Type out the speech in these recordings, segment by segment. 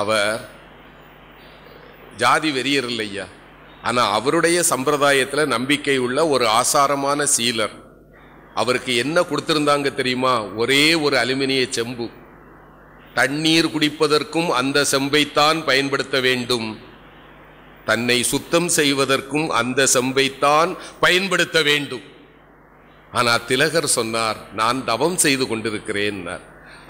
அவர் ஜாதி வெறியர் இல்லையா ஆனால் அவருடைய சம்பிரதாயத்தில் நம்பிக்கை உள்ள ஒரு ஆசாரமான சீலர் அவருக்கு என்ன கொடுத்துருந்தாங்க தெரியுமா ஒரே ஒரு அலுமினிய செம்பு தண்ணீர் குடிப்பதற்கும் அந்த செம்பைத்தான் பயன்படுத்த வேண்டும் தன்னை சுத்தம் செய்வதற்கும் அந்த செம்பைத்தான் பயன்படுத்த வேண்டும் ஆனால் திலகர் சொன்னார் நான் தவம் செய்து கொண்டிருக்கிறேன்னார்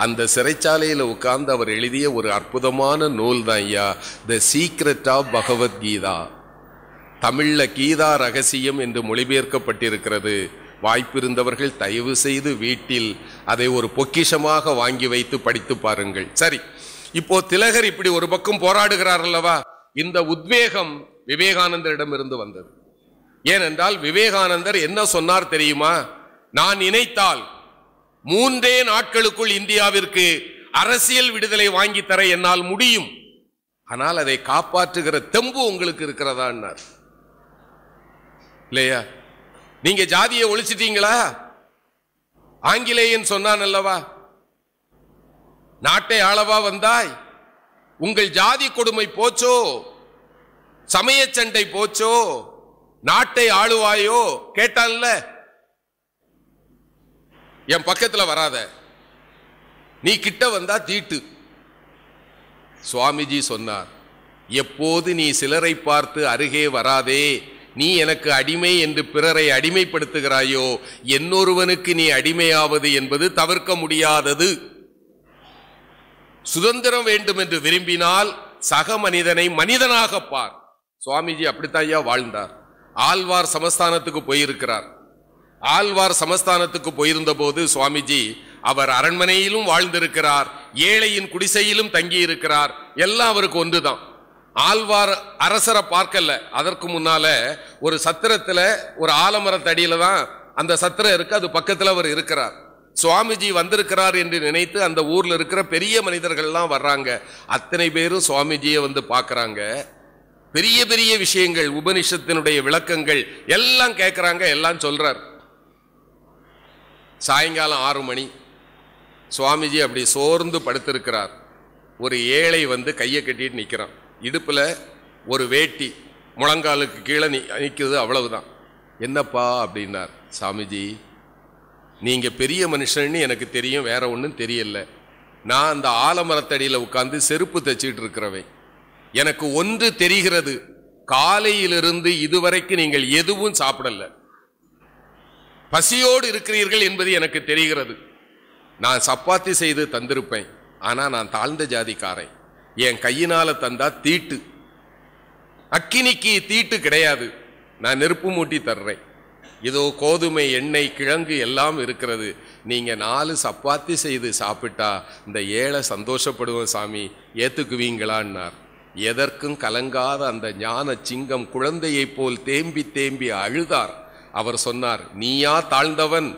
அந்த சிறைச்சாலையில் உட்கார்ந்து அவர் எழுதிய ஒரு அற்புதமான நூல் தான் ஐயா த சீக்ரெட் ஆஃப் பகவத்கீதா தமிழில் கீதா ரகசியம் என்று மொழிபெயர்க்கப்பட்டிருக்கிறது வாய்ப்பிருந்தவர்கள் தயவு செய்து வீட்டில் அதை ஒரு பொக்கிஷமாக வாங்கி வைத்து படித்து பாருங்கள் சரி இப்போ திலகர் இப்படி ஒரு பக்கம் போராடுகிறார் அல்லவா இந்த உத்வேகம் விவேகானந்தரிடம் இருந்து வந்தது ஏனென்றால் விவேகானந்தர் என்ன சொன்னார் தெரியுமா நான் நினைத்தால் மூன்றே நாட்களுக்குள் இந்தியாவிற்கு அரசியல் விடுதலை வாங்கி தர என்னால் முடியும் ஆனால் அதை காப்பாற்றுகிற தெம்பு உங்களுக்கு இருக்கிறதா இல்லையா நீங்க ஜாதியை ஒழிச்சிட்டீங்களா ஆங்கிலேயன் சொன்னான் அல்லவா நாட்டை ஆளவா வந்தாய் உங்கள் ஜாதி கொடுமை போச்சோ சமய சண்டை போச்சோ நாட்டை ஆளுவாயோ கேட்டான்ல என் பக்கத்தில் வராத நீ கிட்ட வந்தா தீட்டு சுவாமிஜி சொன்னார் எப்போது நீ சிலரை பார்த்து அருகே வராதே நீ எனக்கு அடிமை என்று பிறரை அடிமைப்படுத்துகிறாயோ என்னொருவனுக்கு நீ அடிமையாவது என்பது தவிர்க்க முடியாதது சுதந்திரம் வேண்டும் என்று விரும்பினால் சக மனிதனை மனிதனாக பார் சுவாமிஜி அப்படித்தான் ஐயா வாழ்ந்தார் ஆழ்வார் சமஸ்தானத்துக்கு போயிருக்கிறார் ஆழ்வார் சமஸ்தானத்துக்கு போயிருந்த போது சுவாமிஜி அவர் அரண்மனையிலும் வாழ்ந்திருக்கிறார் ஏழையின் குடிசையிலும் தங்கியிருக்கிறார் எல்லாம் அவருக்கு ஒன்றுதான் ஆழ்வார் அரசரை பார்க்கல அதற்கு முன்னால ஒரு சத்திரத்தில் ஒரு ஆலமரத்தடியில தான் அந்த சத்திரம் இருக்கு அது பக்கத்தில் அவர் இருக்கிறார் சுவாமிஜி வந்திருக்கிறார் என்று நினைத்து அந்த ஊரில் இருக்கிற பெரிய மனிதர்கள்லாம் வர்றாங்க அத்தனை பேரும் சுவாமிஜியை வந்து பார்க்குறாங்க பெரிய பெரிய விஷயங்கள் உபனிஷத்தினுடைய விளக்கங்கள் எல்லாம் கேட்குறாங்க எல்லாம் சொல்றார் சாயங்காலம் ஆறு மணி சுவாமிஜி அப்படி சோர்ந்து படுத்திருக்கிறார் ஒரு ஏழை வந்து கையை கட்டிட்டு நிற்கிறான் இடுப்பில் ஒரு வேட்டி முழங்காலுக்கு கீழே நி நிற்கிறது அவ்வளவுதான் என்னப்பா அப்படின்னார் சாமிஜி நீங்கள் பெரிய மனுஷன்னு எனக்கு தெரியும் வேற ஒன்றும் தெரியல நான் அந்த ஆலமரத்தடியில் உட்காந்து செருப்பு தைச்சிட்டு இருக்கிறவன் எனக்கு ஒன்று தெரிகிறது காலையிலிருந்து இதுவரைக்கும் நீங்கள் எதுவும் சாப்பிடல பசியோடு இருக்கிறீர்கள் என்பது எனக்கு தெரிகிறது நான் சப்பாத்தி செய்து தந்திருப்பேன் ஆனால் நான் தாழ்ந்த ஜாதிக்காரன் என் கையினால் தந்தா தீட்டு அக்கினிக்கு தீட்டு கிடையாது நான் நெருப்பு மூட்டி தர்றேன் இதோ கோதுமை எண்ணெய் கிழங்கு எல்லாம் இருக்கிறது நீங்கள் நாலு சப்பாத்தி செய்து சாப்பிட்டா இந்த ஏழை சந்தோஷப்படுவோம் சாமி ஏற்றுக்குவீங்களான்னார் எதற்கும் கலங்காத அந்த ஞான சிங்கம் குழந்தையைப் போல் தேம்பி தேம்பி அழுதார் அவர் சொன்னார் நீயா தாழ்ந்தவன்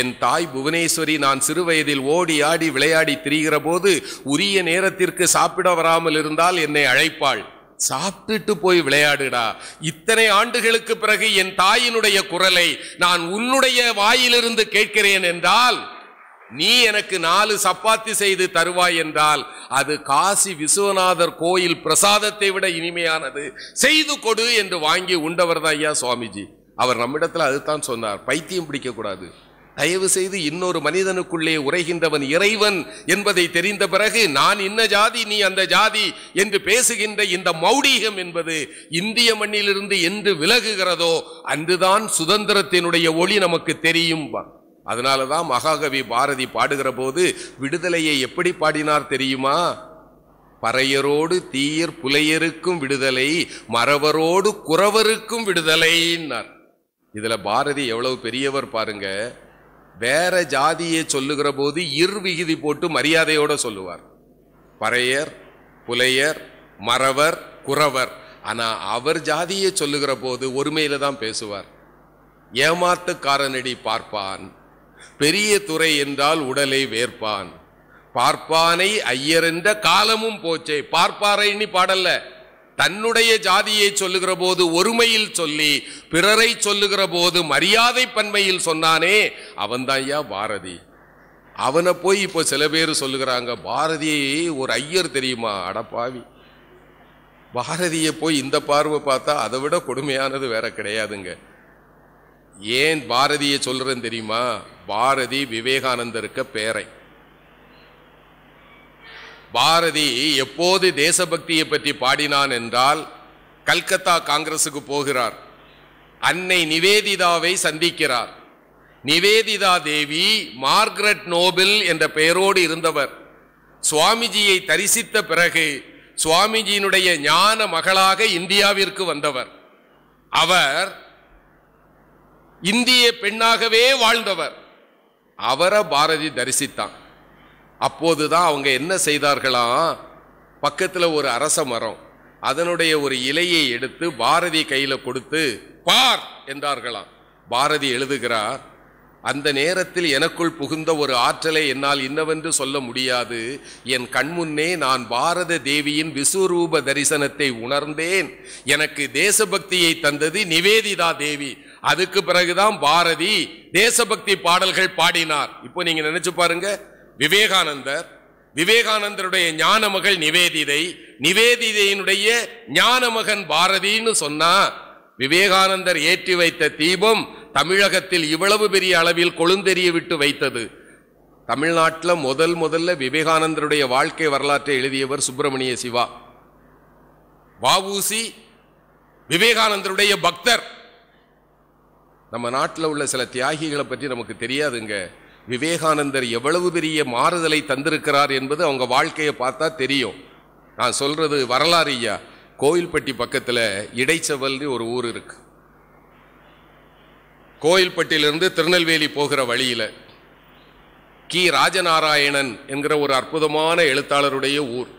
என் தாய் புவனேஸ்வரி நான் சிறுவயதில் ஓடி ஆடி விளையாடி திரிகிற போது உரிய நேரத்திற்கு சாப்பிட வராமல் இருந்தால் என்னை அழைப்பாள் சாப்பிட்டுட்டு போய் விளையாடுடா இத்தனை ஆண்டுகளுக்கு பிறகு என் தாயினுடைய குரலை நான் உன்னுடைய வாயிலிருந்து கேட்கிறேன் என்றால் நீ எனக்கு நாலு சப்பாத்தி செய்து தருவாய் என்றால் அது காசி விஸ்வநாதர் கோயில் பிரசாதத்தை விட இனிமையானது செய்து கொடு என்று வாங்கி உண்டவர் தான் ஐயா சுவாமிஜி அவர் நம்மிடத்தில் அதுதான் சொன்னார் பைத்தியம் பிடிக்கக்கூடாது தயவு செய்து இன்னொரு மனிதனுக்குள்ளே உரைகின்றவன் இறைவன் என்பதை தெரிந்த பிறகு நான் இன்ன ஜாதி நீ அந்த ஜாதி என்று பேசுகின்ற இந்த மௌடிகம் என்பது இந்திய மண்ணிலிருந்து என்று விலகுகிறதோ அன்றுதான் சுதந்திரத்தினுடைய ஒளி நமக்கு தெரியும் அதனால தான் மகாகவி பாரதி பாடுகிற போது விடுதலையை எப்படி பாடினார் தெரியுமா பறையரோடு தீயர் புலையருக்கும் விடுதலை மறவரோடு குறவருக்கும் விடுதலைன்னார் இதில் பாரதி எவ்வளவு பெரியவர் பாருங்க வேற ஜாதியை சொல்லுகிற போது விகுதி போட்டு மரியாதையோடு சொல்லுவார் பறையர் புலையர் மறவர் குறவர் ஆனால் அவர் ஜாதியை சொல்லுகிற போது ஒருமையில தான் பேசுவார் ஏமாத்துக்காரனடி பார்ப்பான் பெரிய துறை என்றால் உடலை வேர்ப்பான் பார்ப்பானை ஐயர் என்ற காலமும் போச்சே பார்ப்பாரைன்னு பாடல்ல தன்னுடைய ஜாதியை சொல்லுகிற போது ஒருமையில் சொல்லி பிறரை சொல்லுகிற போது மரியாதை பன்மையில் சொன்னானே அவன்தான் ஐயா பாரதி அவனை போய் இப்போ சில பேர் சொல்லுகிறாங்க பாரதியை ஒரு ஐயர் தெரியுமா அடப்பாவி பாரதியை போய் இந்த பார்வை பார்த்தா அதை விட கொடுமையானது வேற கிடையாதுங்க ஏன் பாரதியை சொல்கிறேன்னு தெரியுமா பாரதி விவேகானந்தருக்கு பேரை பாரதி எப்போது தேசபக்தியை பற்றி பாடினான் என்றால் கல்கத்தா காங்கிரஸுக்கு போகிறார் அன்னை நிவேதிதாவை சந்திக்கிறார் நிவேதிதா தேவி மார்க்ரெட் நோபில் என்ற பெயரோடு இருந்தவர் சுவாமிஜியை தரிசித்த பிறகு சுவாமிஜியினுடைய ஞான மகளாக இந்தியாவிற்கு வந்தவர் அவர் இந்திய பெண்ணாகவே வாழ்ந்தவர் அவரை பாரதி தரிசித்தான் அப்போதுதான் அவங்க என்ன செய்தார்களாம் பக்கத்தில் ஒரு அரச மரம் அதனுடைய ஒரு இலையை எடுத்து பாரதி கையில் கொடுத்து பார் என்றார்களாம் பாரதி எழுதுகிறார் அந்த நேரத்தில் எனக்குள் புகுந்த ஒரு ஆற்றலை என்னால் இன்னவென்று சொல்ல முடியாது என் கண்முன்னே நான் பாரத தேவியின் விஸ்வரூப தரிசனத்தை உணர்ந்தேன் எனக்கு தேசபக்தியை தந்தது நிவேதிதா தேவி அதுக்கு பிறகுதான் பாரதி தேசபக்தி பாடல்கள் பாடினார் இப்போ நீங்க நினைச்சு பாருங்க விவேகானந்தர் விவேகானந்தருடைய ஞான மகள் நிவேதிதை நிவேதிதையினுடைய ஞான மகன் பாரதின்னு சொன்னா விவேகானந்தர் ஏற்றி வைத்த தீபம் தமிழகத்தில் இவ்வளவு பெரிய அளவில் கொழுந்தெறிய விட்டு வைத்தது தமிழ்நாட்டில் முதல் முதல்ல விவேகானந்தருடைய வாழ்க்கை வரலாற்றை எழுதியவர் சுப்பிரமணிய சிவா வாவூசி விவேகானந்தருடைய பக்தர் நம்ம நாட்டில் உள்ள சில தியாகிகளை பற்றி நமக்கு தெரியாதுங்க விவேகானந்தர் எவ்வளவு பெரிய மாறுதலை தந்திருக்கிறார் என்பது அவங்க வாழ்க்கையை பார்த்தா தெரியும் நான் சொல்கிறது வரலாறு ஐயா கோயில்பட்டி பக்கத்தில் இடைச்சவல்னு ஒரு ஊர் இருக்கு கோயில்பட்டியிலிருந்து திருநெல்வேலி போகிற வழியில் கி ராஜநாராயணன் என்கிற ஒரு அற்புதமான எழுத்தாளருடைய ஊர்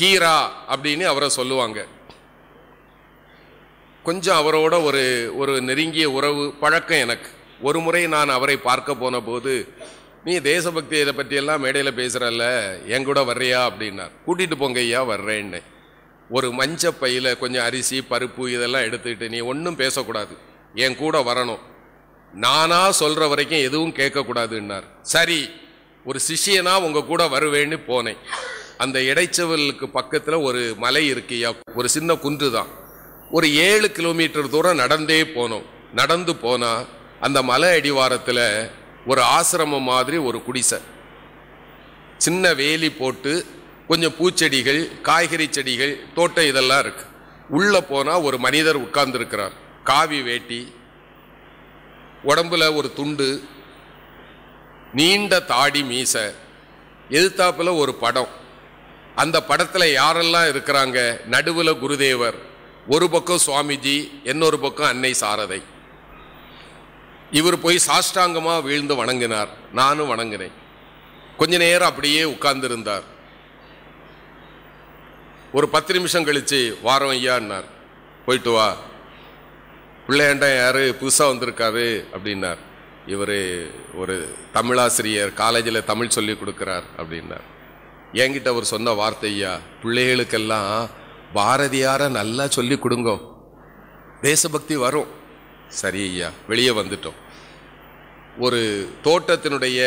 கீரா அப்படின்னு அவரை சொல்லுவாங்க கொஞ்சம் அவரோட ஒரு ஒரு நெருங்கிய உறவு பழக்கம் எனக்கு ஒரு முறை நான் அவரை பார்க்க போன போது நீ தேசபக்தி இதை பற்றியெல்லாம் மேடையில் பேசுகிறல்ல என் கூட வர்றியா அப்படின்னார் கூட்டிகிட்டு போங்க ஐயா வர்றேன்னு ஒரு மஞ்ச பையில் கொஞ்சம் அரிசி பருப்பு இதெல்லாம் எடுத்துக்கிட்டு நீ ஒன்றும் பேசக்கூடாது என் கூட வரணும் நானாக சொல்கிற வரைக்கும் எதுவும் கேட்கக்கூடாதுன்னார் சரி ஒரு சிஷியனாக உங்கள் கூட வருவேன்னு போனேன் அந்த இடைச்சவலுக்கு பக்கத்தில் ஒரு மலை இருக்கியா ஒரு சின்ன குன்று தான் ஒரு ஏழு கிலோமீட்டர் தூரம் நடந்தே போனோம் நடந்து போனால் அந்த மலை அடிவாரத்தில் ஒரு ஆசிரமம் மாதிரி ஒரு குடிசை சின்ன வேலி போட்டு கொஞ்சம் பூச்செடிகள் காய்கறி செடிகள் தோட்டம் இதெல்லாம் இருக்குது உள்ளே போனால் ஒரு மனிதர் உட்கார்ந்துருக்கிறார் காவி வேட்டி உடம்புல ஒரு துண்டு நீண்ட தாடி மீசை எதிர்த்தாப்பில் ஒரு படம் அந்த படத்தில் யாரெல்லாம் இருக்கிறாங்க நடுவில் குருதேவர் ஒரு பக்கம் சுவாமிஜி இன்னொரு பக்கம் அன்னை சாரதை இவர் போய் சாஷ்டாங்கமாக வீழ்ந்து வணங்கினார் நானும் வணங்கினேன் கொஞ்ச நேரம் அப்படியே உட்கார்ந்திருந்தார் ஒரு பத்து நிமிஷம் கழித்து வாரம் ஐயான்னார் போயிட்டு வா பிள்ளையாண்டா யார் புதுசாக வந்திருக்காரு அப்படின்னார் இவர் ஒரு தமிழாசிரியர் காலேஜில் தமிழ் சொல்லி கொடுக்குறார் அப்படின்னார் என்கிட்ட அவர் சொன்ன வார்த்தை ஐயா பிள்ளைகளுக்கெல்லாம் பாரதியாரை நல்லா சொல்லி கொடுங்க தேசபக்தி வரும் சரி ஐயா வெளியே வந்துட்டோம் ஒரு தோட்டத்தினுடைய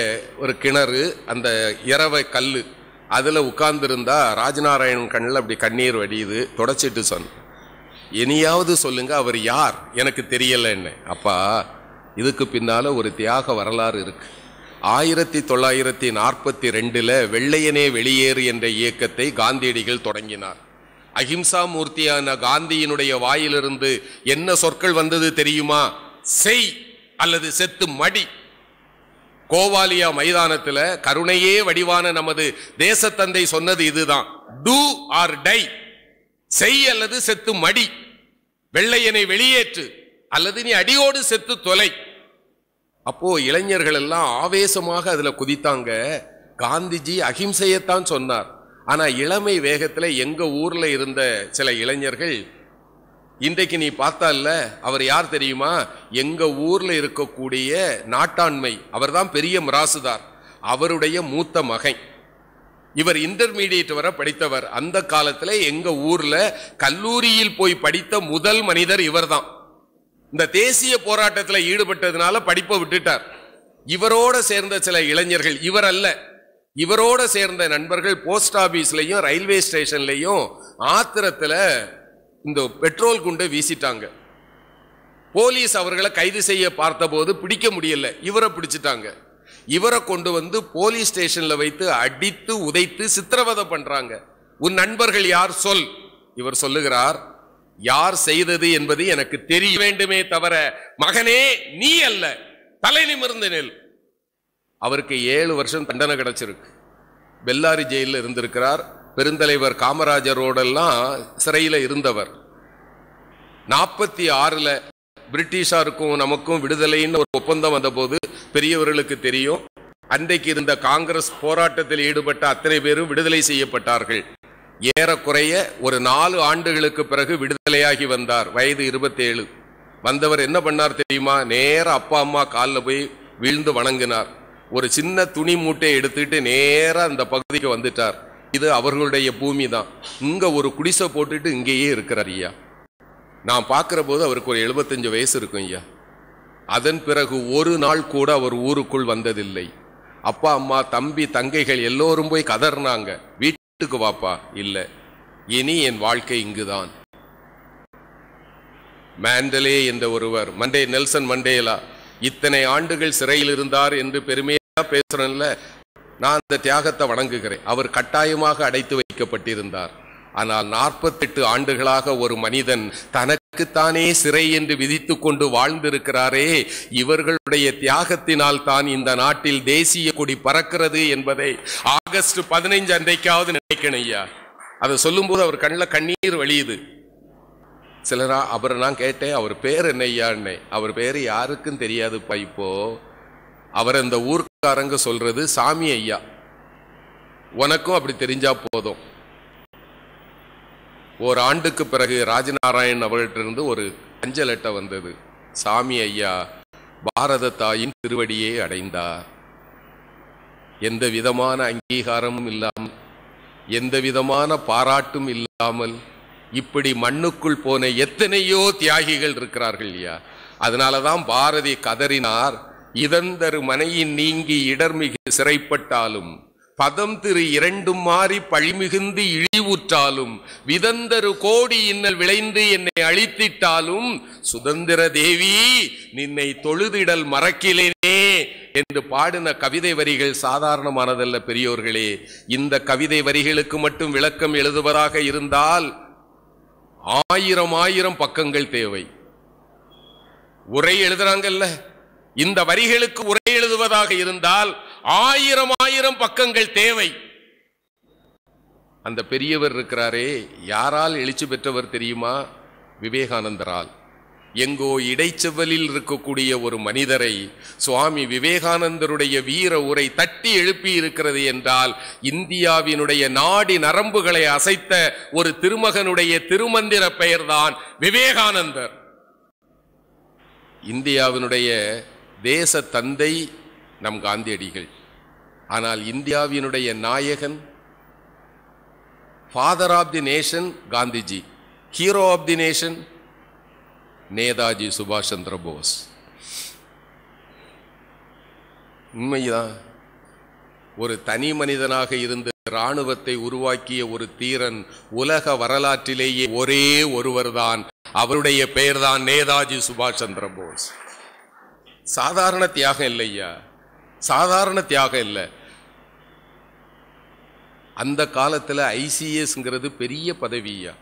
ஒரு கிணறு அந்த இரவை கல் அதில் உட்கார்ந்துருந்தா ராஜநாராயணன் கண்ணில் அப்படி கண்ணீர் வடியுது தொடச்சிட்டு சொன்ன இனியாவது சொல்லுங்க அவர் யார் எனக்கு என்ன அப்பா இதுக்கு பின்னால் ஒரு தியாக வரலாறு இருக்கு ஆயிரத்தி தொள்ளாயிரத்தி நாற்பத்தி ரெண்டில் வெள்ளையனே வெளியேறு என்ற இயக்கத்தை காந்தியடிகள் தொடங்கினார் அஹிம்சா மூர்த்தியான காந்தியினுடைய வாயிலிருந்து என்ன சொற்கள் வந்தது தெரியுமா செய் அல்லது செத்து மடி கோவாலியா மைதானத்தில் கருணையே வடிவான நமது தேசத்தந்தை சொன்னது இதுதான் டூ ஆர் டை செய் அல்லது செத்து மடி வெள்ளையனை வெளியேற்று அல்லது நீ அடியோடு செத்து தொலை அப்போ இளைஞர்கள் எல்லாம் ஆவேசமாக அதுல குதித்தாங்க காந்திஜி அகிம்சையத்தான் சொன்னார் ஆனால் இளமை வேகத்தில் எங்கள் ஊரில் இருந்த சில இளைஞர்கள் இன்றைக்கு நீ பார்த்தால அவர் யார் தெரியுமா எங்கள் ஊரில் இருக்கக்கூடிய நாட்டாண்மை அவர்தான் பெரிய மிராசுதார் அவருடைய மூத்த மகன் இவர் இன்டர்மீடியட் வரை படித்தவர் அந்த காலத்தில் எங்கள் ஊரில் கல்லூரியில் போய் படித்த முதல் மனிதர் இவர்தான் இந்த தேசிய போராட்டத்தில் ஈடுபட்டதுனால படிப்பை விட்டுட்டார் இவரோட சேர்ந்த சில இளைஞர்கள் இவர் அல்ல இவரோட சேர்ந்த நண்பர்கள் போஸ்ட் ஆபீஸ்லையும் ரயில்வே ஸ்டேஷன்லையும் ஆத்திரத்தில் இந்த பெட்ரோல் குண்டு வீசிட்டாங்க போலீஸ் அவர்களை கைது செய்ய பார்த்தபோது பிடிக்க முடியல இவரை பிடிச்சிட்டாங்க இவரை கொண்டு வந்து போலீஸ் ஸ்டேஷனில் வைத்து அடித்து உதைத்து சித்திரவதை பண்ணுறாங்க உன் நண்பர்கள் யார் சொல் இவர் சொல்லுகிறார் யார் செய்தது என்பது எனக்கு தெரிய வேண்டுமே தவிர மகனே நீ அல்ல தலை நிமிர்ந்து நெல் அவருக்கு ஏழு வருஷம் தண்டனை கிடைச்சிருக்கு பெல்லாரி ஜெயிலில் இருந்திருக்கிறார் பெருந்தலைவர் காமராஜரோடெல்லாம் சிறையில் இருந்தவர் நாற்பத்தி ஆறில் பிரிட்டிஷாருக்கும் நமக்கும் விடுதலைன்னு ஒரு ஒப்பந்தம் வந்தபோது பெரியவர்களுக்கு தெரியும் அன்றைக்கு இருந்த காங்கிரஸ் போராட்டத்தில் ஈடுபட்ட அத்தனை பேரும் விடுதலை செய்யப்பட்டார்கள் ஏறக்குறைய ஒரு நாலு ஆண்டுகளுக்கு பிறகு விடுதலையாகி வந்தார் வயது இருபத்தேழு வந்தவர் என்ன பண்ணார் தெரியுமா நேர அப்பா அம்மா காலில் போய் வீழ்ந்து வணங்கினார் ஒரு சின்ன துணி மூட்டையை எடுத்துட்டு நேராக அந்த பகுதிக்கு வந்துட்டார் இது அவர்களுடைய பூமி தான் இங்கே ஒரு குடிசை போட்டுட்டு இங்கேயே இருக்கிறார் ஐயா நான் பார்க்குற போது அவருக்கு ஒரு எழுபத்தஞ்சு வயசு இருக்கும் ஐயா அதன் பிறகு ஒரு நாள் கூட அவர் ஊருக்குள் வந்ததில்லை அப்பா அம்மா தம்பி தங்கைகள் எல்லோரும் போய் கதறினாங்க வீட்டுக்கு வாப்பா இல்லை இனி என் வாழ்க்கை இங்குதான் மேண்டலே என்ற ஒருவர் மண்டே நெல்சன் மண்டேலா இத்தனை ஆண்டுகள் சிறையில் இருந்தார் என்று பெருமை தான் பேசுறேன்ல நான் அந்த தியாகத்தை வணங்குகிறேன் அவர் கட்டாயமாக அடைத்து வைக்கப்பட்டிருந்தார் ஆனால் நாற்பத்தெட்டு ஆண்டுகளாக ஒரு மனிதன் தனக்குத்தானே சிறை என்று விதித்து கொண்டு வாழ்ந்திருக்கிறாரே இவர்களுடைய தியாகத்தினால் தான் இந்த நாட்டில் தேசிய கொடி பறக்கிறது என்பதை ஆகஸ்ட் பதினைஞ்சு அன்றைக்காவது நினைக்கணும் ஐயா அதை சொல்லும்போது அவர் கண்ணில் கண்ணீர் வழியுது சிலரா அவரை நான் கேட்டேன் அவர் பேர் என்ன ஐயான்னே அவர் பேர் யாருக்கும் தெரியாதுப்பா இப்போ அவர் அந்த ஊர் அரங்க சொல்றது சாமி ஐயா உனக்கும் அப்படி தெரிஞ்சா போதும் ஒரு ஆண்டுக்கு பிறகு ராஜநாராயண் அவர்கிட்டிருந்து ஒரு அஞ்சல் அட்டை வந்தது சாமி ஐயா பாரத தாயின் திருவடியே அடைந்தார் எந்த விதமான அங்கீகாரமும் இல்லாமல் எந்த விதமான பாராட்டும் இல்லாமல் இப்படி மண்ணுக்குள் போன எத்தனையோ தியாகிகள் இருக்கிறார்கள் ஐயா அதனாலதான் பாரதி கதறினார் இதந்தரு மனையின் நீங்கி இடர்மிகு சிறைப்பட்டாலும் பதம் திரு இரண்டும் மாறி பழிமிகுந்து இழிவுற்றாலும் விதந்தரு கோடி இன்னல் விளைந்து என்னை அழித்திட்டாலும் சுதந்திர தேவி நின்னை தொழுதிடல் மறக்கிலேனே என்று பாடின கவிதை வரிகள் சாதாரணமானதல்ல பெரியோர்களே இந்த கவிதை வரிகளுக்கு மட்டும் விளக்கம் எழுதுவராக இருந்தால் ஆயிரம் ஆயிரம் பக்கங்கள் தேவை உரை எழுதுறாங்கல்ல இந்த வரிகளுக்கு உரை எழுதுவதாக இருந்தால் ஆயிரம் ஆயிரம் பக்கங்கள் தேவை அந்த பெரியவர் இருக்கிறாரே யாரால் எழுச்சி பெற்றவர் தெரியுமா விவேகானந்தரால் எங்கோ இடைச்செவ்வலில் இருக்கக்கூடிய ஒரு மனிதரை சுவாமி விவேகானந்தருடைய வீர உரை தட்டி எழுப்பி இருக்கிறது என்றால் இந்தியாவினுடைய நாடி நரம்புகளை அசைத்த ஒரு திருமகனுடைய திருமந்திர பெயர்தான் விவேகானந்தர் இந்தியாவினுடைய தேச தந்தை நம் காந்தியடிகள் ஆனால் இந்தியாவினுடைய நாயகன் father of the nation Gandhiji hero of the nation Netaji சுபாஷ் சந்திர போஸ் உண்மைதான் ஒரு தனி மனிதனாக இருந்து இராணுவத்தை உருவாக்கிய ஒரு தீரன் உலக வரலாற்றிலேயே ஒரே ஒருவர்தான் அவருடைய பெயர்தான் நேதாஜி சுபாஷ் சந்திர போஸ் சாதாரண தியாகம் இல்லையா சாதாரண தியாகம் இல்லை அந்த காலத்தில் ஐசிஎஸ்ங்கிறது பெரிய பதவியா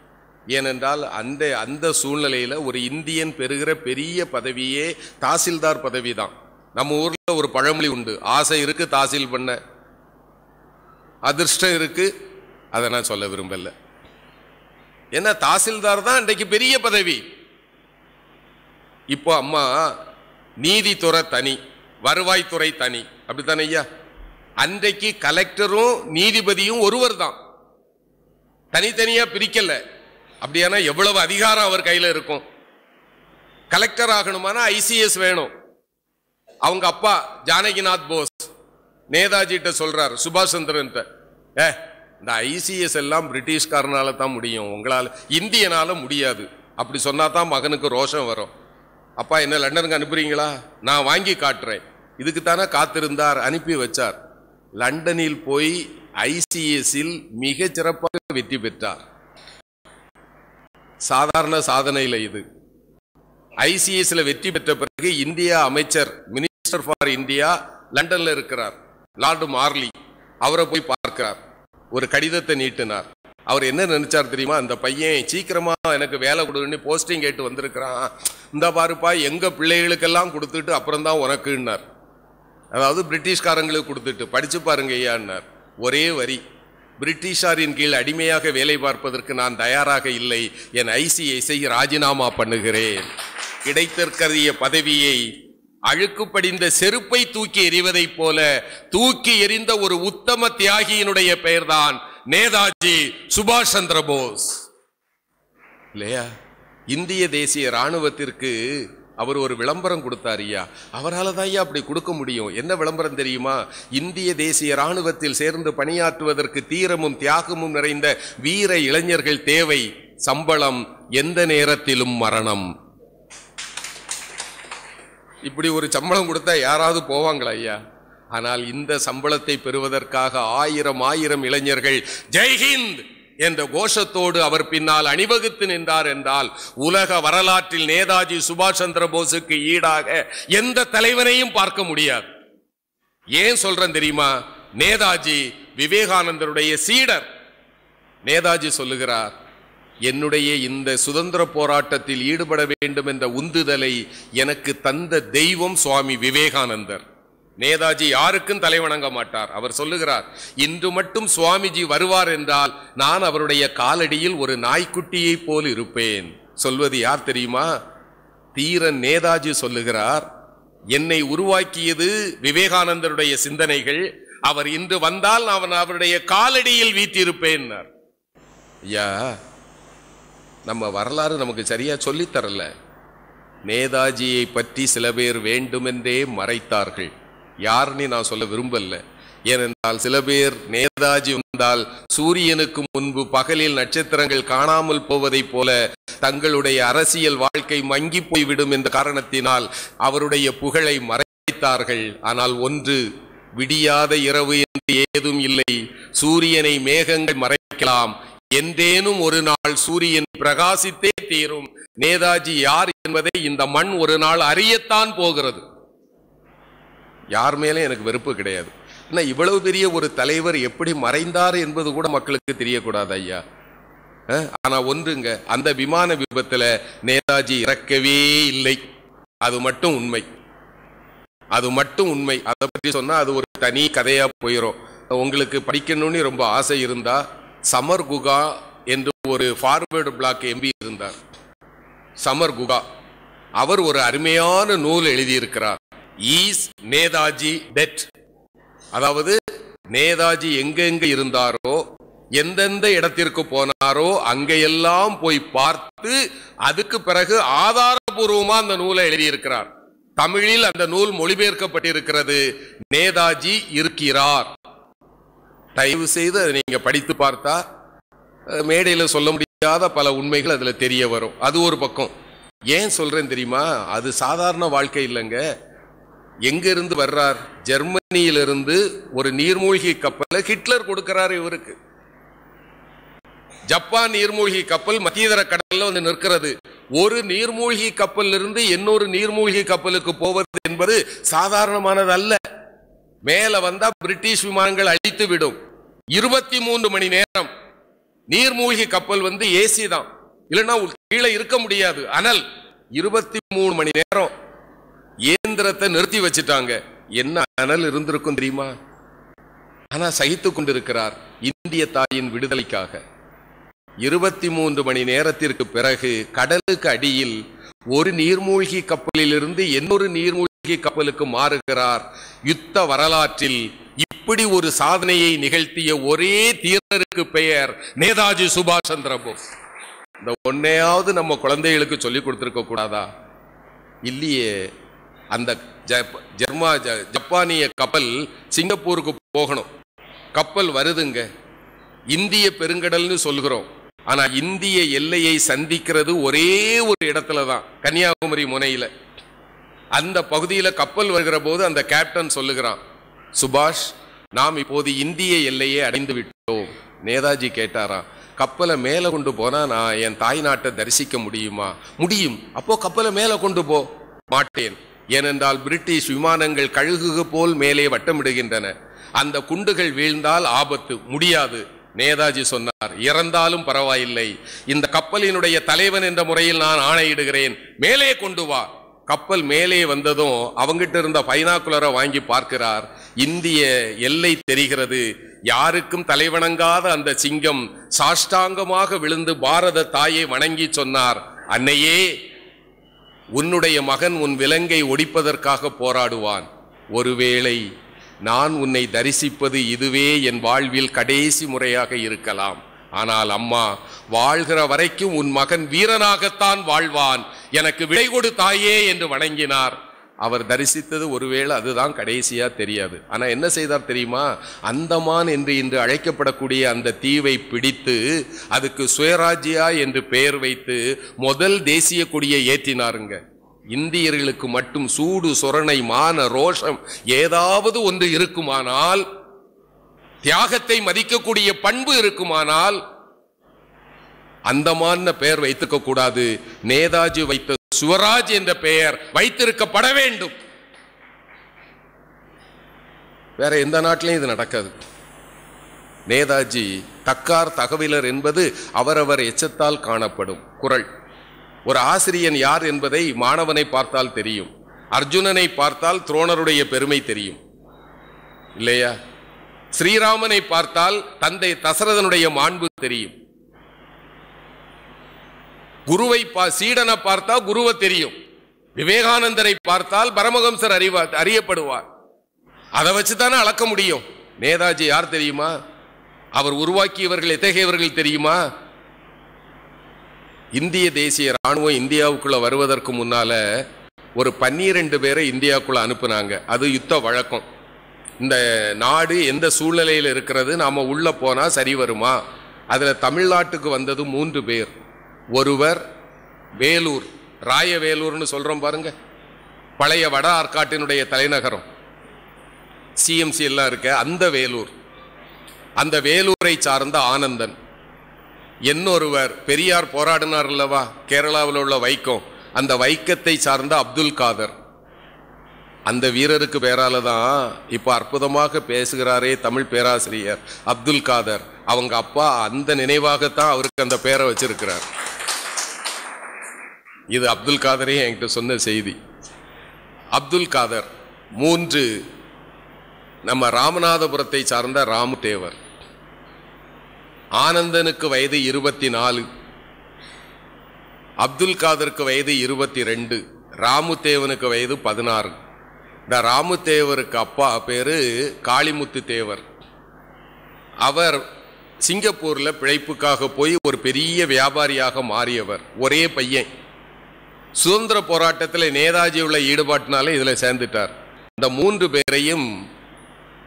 ஏனென்றால் அந்த அந்த சூழ்நிலையில் ஒரு இந்தியன் பெறுகிற பெரிய பதவியே தாசில்தார் பதவி தான் நம்ம ஊரில் ஒரு பழமொழி உண்டு ஆசை இருக்குது தாசில் பண்ண அதிர்ஷ்டம் இருக்கு அதை நான் சொல்ல விரும்பலை ஏன்னா தாசில்தார் தான் இன்றைக்கு பெரிய பதவி இப்போ அம்மா நீதித்துறை தனி வருவாய்த்துறை தனி அப்படித்தானே ஐயா அன்றைக்கு கலெக்டரும் நீதிபதியும் ஒருவர் தான் தனித்தனியாக பிரிக்கலை அப்படியானா எவ்வளவு அதிகாரம் அவர் கையில் இருக்கும் கலெக்டர் ஆகணுமானா ஐசிஎஸ் வேணும் அவங்க அப்பா ஜானகிநாத் போஸ் நேதாஜிட்ட சொல்றார் சுபாஷ் சந்திரன் ஏ இந்த ஐசிஎஸ் எல்லாம் பிரிட்டிஷ்காரனால தான் முடியும் உங்களால் இந்தியனால முடியாது அப்படி சொன்னா தான் மகனுக்கு ரோஷம் வரும் அப்பா என்ன லண்டனுக்கு அனுப்புறீங்களா நான் வாங்கி காட்டுறேன் இதுக்குத்தானே காத்திருந்தார் அனுப்பி வச்சார் லண்டனில் போய் ஐசிஎஸில் மிக சிறப்பாக வெற்றி பெற்றார் சாதாரண சாதனையில் இது ஐசிஎஸ்ல வெற்றி பெற்ற பிறகு இந்தியா அமைச்சர் மினிஸ்டர் ஃபார் இந்தியா லண்டன்ல இருக்கிறார் லார்டு மார்லி அவரை போய் பார்க்கிறார் ஒரு கடிதத்தை நீட்டினார் அவர் என்ன நினைச்சார் தெரியுமா அந்த பையன் சீக்கிரமா எனக்கு வேலை கொடுன்னு போஸ்டிங் கேட்டு வந்திருக்கிறான் இந்த பாருப்பா எங்க பிள்ளைகளுக்கெல்லாம் கொடுத்துட்டு அப்புறம் தான் உனக்குன்னார் அதாவது பிரிட்டிஷ்காரங்களுக்கு கொடுத்துட்டு படிச்சு பாருங்க ஐயான்னார் ஒரே வரி பிரிட்டிஷாரின் கீழ் அடிமையாக வேலை பார்ப்பதற்கு நான் தயாராக இல்லை என் ஐசிஐசை ராஜினாமா பண்ணுகிறேன் கிடைத்திருக்கிற பதவியை அழுக்கு படிந்த செருப்பை தூக்கி எறிவதைப் போல தூக்கி எறிந்த ஒரு உத்தம தியாகியினுடைய பெயர்தான் நேதாஜி சுபாஷ் சந்திர போஸ் இல்லையா இந்திய தேசிய இராணுவத்திற்கு அவர் ஒரு விளம்பரம் கொடுத்தார் ஐயா அவரால் தான் ஐயா அப்படி கொடுக்க முடியும் என்ன விளம்பரம் தெரியுமா இந்திய தேசிய இராணுவத்தில் சேர்ந்து பணியாற்றுவதற்கு தீரமும் தியாகமும் நிறைந்த வீர இளைஞர்கள் தேவை சம்பளம் எந்த நேரத்திலும் மரணம் இப்படி ஒரு சம்பளம் கொடுத்தா யாராவது போவாங்களா ஐயா ஆனால் இந்த சம்பளத்தை பெறுவதற்காக ஆயிரம் ஆயிரம் இளைஞர்கள் ஜெய்ஹிந்த் என்ற கோஷத்தோடு அவர் பின்னால் அணிவகுத்து நின்றார் என்றால் உலக வரலாற்றில் நேதாஜி சுபாஷ் சந்திர போஸுக்கு ஈடாக எந்த தலைவனையும் பார்க்க முடியாது ஏன் சொல்றேன் தெரியுமா நேதாஜி விவேகானந்தருடைய சீடர் நேதாஜி சொல்லுகிறார் என்னுடைய இந்த சுதந்திர போராட்டத்தில் ஈடுபட வேண்டும் என்ற உந்துதலை எனக்கு தந்த தெய்வம் சுவாமி விவேகானந்தர் நேதாஜி யாருக்கும் தலைவணங்க மாட்டார் அவர் சொல்லுகிறார் இன்று மட்டும் சுவாமிஜி வருவார் என்றால் நான் அவருடைய காலடியில் ஒரு நாய்க்குட்டியைப் போல் இருப்பேன் சொல்வது யார் தெரியுமா தீரன் நேதாஜி சொல்லுகிறார் என்னை உருவாக்கியது விவேகானந்தருடைய சிந்தனைகள் அவர் இன்று வந்தால் அவன் அவருடைய காலடியில் வீட்டிருப்பேன் ஐயா நம்ம வரலாறு நமக்கு சரியா சொல்லித்தரல நேதாஜியை பற்றி சில பேர் வேண்டுமென்றே மறைத்தார்கள் யாருன்னு நான் சொல்ல விரும்பல ஏனென்றால் சில பேர் நேதாஜி வந்தால் சூரியனுக்கு முன்பு பகலில் நட்சத்திரங்கள் காணாமல் போவதைப் போல தங்களுடைய அரசியல் வாழ்க்கை மங்கி போய்விடும் என்ற காரணத்தினால் அவருடைய புகழை மறைத்தார்கள் ஆனால் ஒன்று விடியாத இரவு என்று ஏதும் இல்லை சூரியனை மேகங்கள் மறைக்கலாம் என்றேனும் ஒரு நாள் சூரியன் பிரகாசித்தே தீரும் நேதாஜி யார் என்பதை இந்த மண் ஒரு நாள் அறியத்தான் போகிறது யார் மேலே எனக்கு வெறுப்பு கிடையாது ஆனால் இவ்வளவு பெரிய ஒரு தலைவர் எப்படி மறைந்தார் என்பது கூட மக்களுக்கு தெரியக்கூடாது ஐயா ஆனால் ஒன்றுங்க அந்த விமான விபத்தில் நேதாஜி இறக்கவே இல்லை அது மட்டும் உண்மை அது மட்டும் உண்மை அதை பற்றி சொன்னால் அது ஒரு தனி கதையாக போயிடும் உங்களுக்கு படிக்கணும்னு ரொம்ப ஆசை இருந்தால் சமர் குகா என்று ஒரு ஃபார்வேர்டு பிளாக் எம்பி இருந்தார் சமர் குகா அவர் ஒரு அருமையான நூல் எழுதியிருக்கிறார் ஈஸ் நேதாஜி டெட் அதாவது நேதாஜி எங்கெங்க இருந்தாரோ எந்தெந்த இடத்திற்கு போனாரோ அங்கையெல்லாம் போய் பார்த்து அதுக்கு பிறகு ஆதாரபூர்வமா அந்த நூலை எழுதியிருக்கிறார் தமிழில் அந்த நூல் மொழிபெயர்க்கப்பட்டிருக்கிறது நேதாஜி இருக்கிறார் தயவு செய்து அதை நீங்க படித்து பார்த்தா மேடையில் சொல்ல முடியாத பல உண்மைகள் அதில் தெரிய வரும் அது ஒரு பக்கம் ஏன் சொல்றேன் தெரியுமா அது சாதாரண வாழ்க்கை இல்லைங்க எங்கிருந்து வர்றார் ஜெர்மனியிலிருந்து ஒரு நீர்மூழ்கி கப்பலை ஹிட்லர் கொடுக்கிறார் இவருக்கு ஜப்பான் நீர்மூழ்கி கப்பல் மத்தியதர கடலில் வந்து நிற்கிறது ஒரு நீர்மூழ்கி இருந்து இன்னொரு நீர்மூழ்கி கப்பலுக்கு போவது என்பது சாதாரணமானது அல்ல மேல வந்தா பிரிட்டிஷ் விமானங்கள் அழித்து விடும் இருபத்தி மூன்று மணி நேரம் நீர்மூழ்கி கப்பல் வந்து ஏசி தான் இல்லைன்னா கீழே இருக்க முடியாது அனல் இருபத்தி மூணு மணி நேரம் இயந்திரத்தை நிறுத்தி வச்சுட்டாங்க என்ன அனல் இருந்திருக்கும் தெரியுமா ஆனா சகித்து கொண்டிருக்கிறார் இந்திய தாயின் விடுதலைக்காக இருபத்தி மூன்று மணி நேரத்திற்கு பிறகு கடலுக்கு அடியில் ஒரு நீர்மூழ்கி கப்பலிலிருந்து இன்னொரு நீர்மூழ்கி கப்பலுக்கு மாறுகிறார் யுத்த வரலாற்றில் இப்படி ஒரு சாதனையை நிகழ்த்திய ஒரே தீரருக்கு பெயர் நேதாஜி சுபாஷ் சந்திர போஸ் இந்த ஒன்னையாவது நம்ம குழந்தைகளுக்கு சொல்லிக் கொடுத்துருக்க கூடாதா இல்லையே அந்த ஜெர்மா ஜப்பானிய கப்பல் சிங்கப்பூருக்கு போகணும் கப்பல் வருதுங்க இந்திய பெருங்கடல்னு சொல்கிறோம் ஆனால் இந்திய எல்லையை சந்திக்கிறது ஒரே ஒரு இடத்துல தான் கன்னியாகுமரி முனையில் அந்த பகுதியில் கப்பல் வருகிற போது அந்த கேப்டன் சொல்லுகிறான் சுபாஷ் நாம் இப்போது இந்திய எல்லையை அடைந்து விட்டோம் நேதாஜி கேட்டாராம் கப்பலை மேலே கொண்டு போனால் நான் என் தாய் நாட்டை தரிசிக்க முடியுமா முடியும் அப்போது கப்பலை மேலே கொண்டு போ மாட்டேன் ஏனென்றால் பிரிட்டிஷ் விமானங்கள் கழுகுக போல் மேலே வட்டமிடுகின்றன அந்த குண்டுகள் வீழ்ந்தால் ஆபத்து முடியாது நேதாஜி சொன்னார் இறந்தாலும் பரவாயில்லை இந்த கப்பலினுடைய தலைவன் என்ற முறையில் நான் ஆணையிடுகிறேன் மேலே கொண்டு வா கப்பல் மேலே வந்ததும் அவங்கிட்ட இருந்த பைனாக்குலரை வாங்கி பார்க்கிறார் இந்திய எல்லை தெரிகிறது யாருக்கும் தலைவணங்காத அந்த சிங்கம் சாஷ்டாங்கமாக விழுந்து பாரத தாயை வணங்கி சொன்னார் அன்னையே உன்னுடைய மகன் உன் விலங்கை ஒடிப்பதற்காக போராடுவான் ஒருவேளை நான் உன்னை தரிசிப்பது இதுவே என் வாழ்வில் கடைசி முறையாக இருக்கலாம் ஆனால் அம்மா வாழ்கிற வரைக்கும் உன் மகன் வீரனாகத்தான் வாழ்வான் எனக்கு விடை கொடு தாயே என்று வணங்கினார் அவர் தரிசித்தது ஒருவேளை அதுதான் கடைசியாக தெரியாது ஆனால் என்ன செய்தார் தெரியுமா அந்தமான் என்று இன்று அழைக்கப்படக்கூடிய அந்த தீவை பிடித்து அதுக்கு சுயராஜ்யா என்று பெயர் வைத்து முதல் தேசிய கொடியை ஏற்றினாருங்க இந்தியர்களுக்கு மட்டும் சூடு சொரணை மான ரோஷம் ஏதாவது ஒன்று இருக்குமானால் தியாகத்தை மதிக்கக்கூடிய பண்பு இருக்குமானால் அந்தமான பெயர் வைத்துக்க கூடாது நேதாஜி வைத்த சுவராஜ் என்ற பெயர் வைத்திருக்கப்பட வேண்டும் வேற எந்த நாட்டிலையும் இது நடக்காது நேதாஜி தக்கார் தகவலர் என்பது அவரவர் எச்சத்தால் காணப்படும் குரல் ஒரு ஆசிரியன் யார் என்பதை மாணவனை பார்த்தால் தெரியும் அர்ஜுனனை பார்த்தால் துரோணருடைய பெருமை தெரியும் இல்லையா ஸ்ரீராமனை பார்த்தால் தந்தை தசரதனுடைய மாண்பு தெரியும் குருவை பா சீடனை பார்த்தா குருவை தெரியும் விவேகானந்தரை பார்த்தால் பரமஹம்சர் அறிவா அறியப்படுவார் அதை வச்சு தானே அளக்க முடியும் நேதாஜி யார் தெரியுமா அவர் உருவாக்கியவர்கள் எத்தகையவர்கள் தெரியுமா இந்திய தேசிய ராணுவம் இந்தியாவுக்குள்ள வருவதற்கு முன்னால ஒரு பன்னிரெண்டு பேரை இந்தியாவுக்குள்ள அனுப்புனாங்க அது யுத்த வழக்கம் இந்த நாடு எந்த சூழ்நிலையில் இருக்கிறது நாம் உள்ளே போனால் சரி வருமா அதில் தமிழ்நாட்டுக்கு வந்தது மூன்று பேர் ஒருவர் வேலூர் ராயவேலூர்னு சொல்கிறோம் பாருங்க பழைய வட ஆற்காட்டினுடைய தலைநகரம் சிஎம்சி எல்லாம் இருக்க அந்த வேலூர் அந்த வேலூரை சார்ந்த ஆனந்தன் என்னொருவர் பெரியார் போராடினார் அல்லவா கேரளாவில் உள்ள வைக்கம் அந்த வைக்கத்தை சார்ந்த அப்துல் காதர் அந்த வீரருக்கு பேரால தான் இப்போ அற்புதமாக பேசுகிறாரே தமிழ் பேராசிரியர் அப்துல் காதர் அவங்க அப்பா அந்த நினைவாகத்தான் அவருக்கு அந்த பேரை வச்சிருக்கிறார் இது அப்துல் காதரே என்கிட்ட சொன்ன செய்தி அப்துல் காதர் மூன்று நம்ம ராமநாதபுரத்தை சார்ந்த தேவர் ஆனந்தனுக்கு வயது இருபத்தி நாலு அப்துல் காதருக்கு வயது இருபத்தி ரெண்டு ராமுதேவனுக்கு வயது பதினாறு இந்த ராமுதேவருக்கு அப்பா பேர் காளிமுத்து தேவர் அவர் சிங்கப்பூரில் பிழைப்புக்காக போய் ஒரு பெரிய வியாபாரியாக மாறியவர் ஒரே பையன் சுதந்திர போராட்டத்தில் நேதாஜி உள்ள ஈடுபாட்டினாலே இதில் சேர்ந்துட்டார் இந்த மூன்று பேரையும்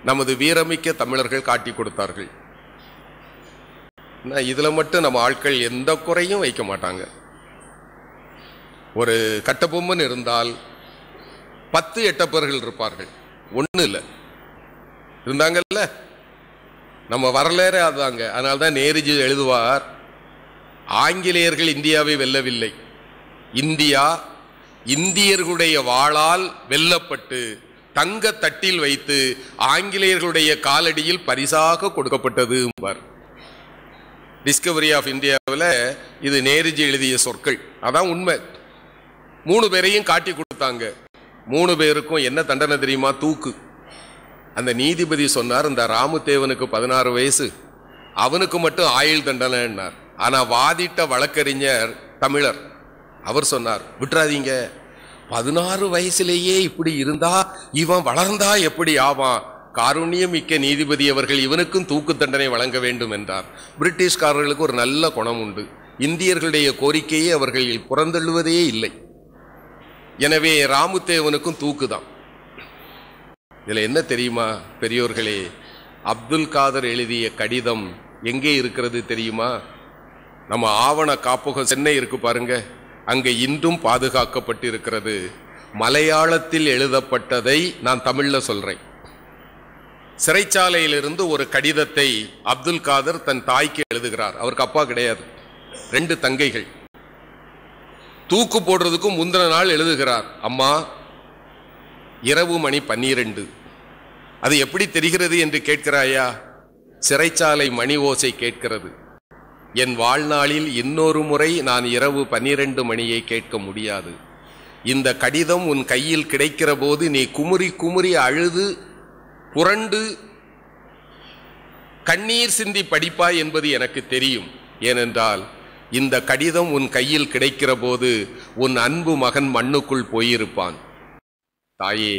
நமது வீரமிக்க தமிழர்கள் காட்டி கொடுத்தார்கள் இதில் மட்டும் நம்ம ஆட்கள் எந்த குறையும் வைக்க மாட்டாங்க ஒரு கட்டபொம்மன் இருந்தால் பத்து எட்டப்பர்கள் இருப்பார்கள் ஒன்றும் இல்லை இருந்தாங்கல்ல நம்ம வரலாறே அதுதாங்க அதனால்தான் நேருஜி எழுதுவார் ஆங்கிலேயர்கள் இந்தியாவை வெல்லவில்லை இந்தியா இந்தியர்களுடைய வாளால் வெல்லப்பட்டு தங்க தட்டில் வைத்து ஆங்கிலேயர்களுடைய காலடியில் பரிசாக கொடுக்கப்பட்டது டிஸ்கவரி ஆஃப் இந்தியாவில் இது நேருஜி எழுதிய சொற்கள் அதான் உண்மை மூணு பேரையும் காட்டி கொடுத்தாங்க மூணு பேருக்கும் என்ன தண்டனை தெரியுமா தூக்கு அந்த நீதிபதி சொன்னார் இந்த ராமுதேவனுக்கு பதினாறு வயசு அவனுக்கு மட்டும் ஆயுள் தண்டனைன்னார் ஆனால் வாதிட்ட வழக்கறிஞர் தமிழர் அவர் சொன்னார் விட்டுறாதீங்க பதினாறு வயசுலேயே இப்படி இருந்தா இவன் வளர்ந்தா எப்படி ஆவான் காருண்யம் மிக்க நீதிபதி அவர்கள் இவனுக்கும் தூக்கு தண்டனை வழங்க வேண்டும் என்றார் பிரிட்டிஷ்காரர்களுக்கு ஒரு நல்ல குணம் உண்டு இந்தியர்களுடைய கோரிக்கையை அவர்கள் புறந்தள்ளுவதே இல்லை எனவே ராமுத்தேவனுக்கும் தூக்கு தான் இதில் என்ன தெரியுமா பெரியோர்களே அப்துல் காதர் எழுதிய கடிதம் எங்கே இருக்கிறது தெரியுமா நம்ம ஆவண காப்பகம் சென்னை இருக்கு பாருங்கள் அங்கே இன்றும் பாதுகாக்கப்பட்டிருக்கிறது மலையாளத்தில் எழுதப்பட்டதை நான் தமிழில் சொல்கிறேன் சிறைச்சாலையிலிருந்து ஒரு கடிதத்தை அப்துல் காதர் தன் தாய்க்கு எழுதுகிறார் அவருக்கு அப்பா கிடையாது ரெண்டு தங்கைகள் தூக்கு போடுறதுக்கும் முந்தின நாள் எழுதுகிறார் அம்மா இரவு மணி பன்னிரண்டு அது எப்படி தெரிகிறது என்று கேட்கிறாயா சிறைச்சாலை மணி ஓசை கேட்கிறது என் வாழ்நாளில் இன்னொரு முறை நான் இரவு பன்னிரண்டு மணியை கேட்க முடியாது இந்த கடிதம் உன் கையில் கிடைக்கிற போது நீ குமுறி குமுறி அழுது புரண்டு கண்ணீர் சிந்தி படிப்பாய் என்பது எனக்கு தெரியும் ஏனென்றால் இந்த கடிதம் உன் கையில் கிடைக்கிற போது உன் அன்பு மகன் மண்ணுக்குள் போயிருப்பான் தாயே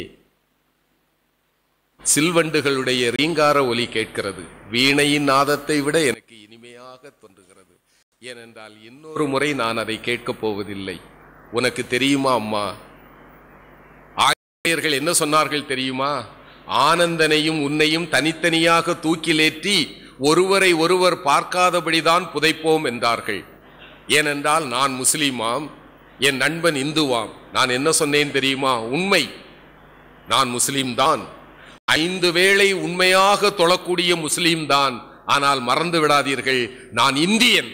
சில்வண்டுகளுடைய ரீங்கார ஒலி கேட்கிறது வீணையின் நாதத்தை விட எனக்கு இனிமையாக தோன்று ஏனென்றால் இன்னொரு முறை நான் அதை கேட்கப் போவதில்லை உனக்கு தெரியுமா அம்மா ஆயர்கள் என்ன சொன்னார்கள் தெரியுமா ஆனந்தனையும் உன்னையும் தனித்தனியாக தூக்கிலேற்றி ஒருவரை ஒருவர் பார்க்காதபடிதான் புதைப்போம் என்றார்கள் ஏனென்றால் நான் முஸ்லீமாம் என் நண்பன் இந்துவாம் நான் என்ன சொன்னேன் தெரியுமா உண்மை நான் முஸ்லீம் தான் ஐந்து வேளை உண்மையாக தொழக்கூடிய முஸ்லீம் தான் ஆனால் மறந்து விடாதீர்கள் நான் இந்தியன்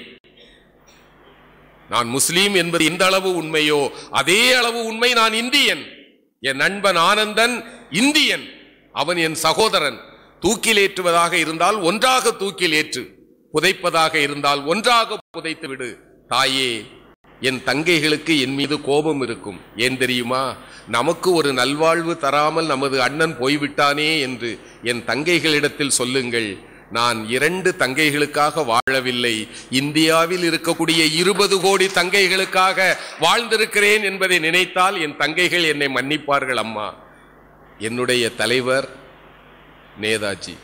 நான் முஸ்லீம் என்பது இந்த அளவு உண்மையோ அதே அளவு உண்மை நான் இந்தியன் என் நண்பன் ஆனந்தன் இந்தியன் அவன் என் சகோதரன் தூக்கில் ஏற்றுவதாக இருந்தால் ஒன்றாக தூக்கில் ஏற்று புதைப்பதாக இருந்தால் ஒன்றாக புதைத்து விடு தாயே என் தங்கைகளுக்கு என் மீது கோபம் இருக்கும் ஏன் தெரியுமா நமக்கு ஒரு நல்வாழ்வு தராமல் நமது அண்ணன் போய்விட்டானே என்று என் தங்கைகளிடத்தில் சொல்லுங்கள் நான் இரண்டு தங்கைகளுக்காக வாழவில்லை இந்தியாவில் இருக்கக்கூடிய இருபது கோடி தங்கைகளுக்காக வாழ்ந்திருக்கிறேன் என்பதை நினைத்தால் என் தங்கைகள் என்னை மன்னிப்பார்கள் அம்மா என்னுடைய தலைவர் நேதாஜி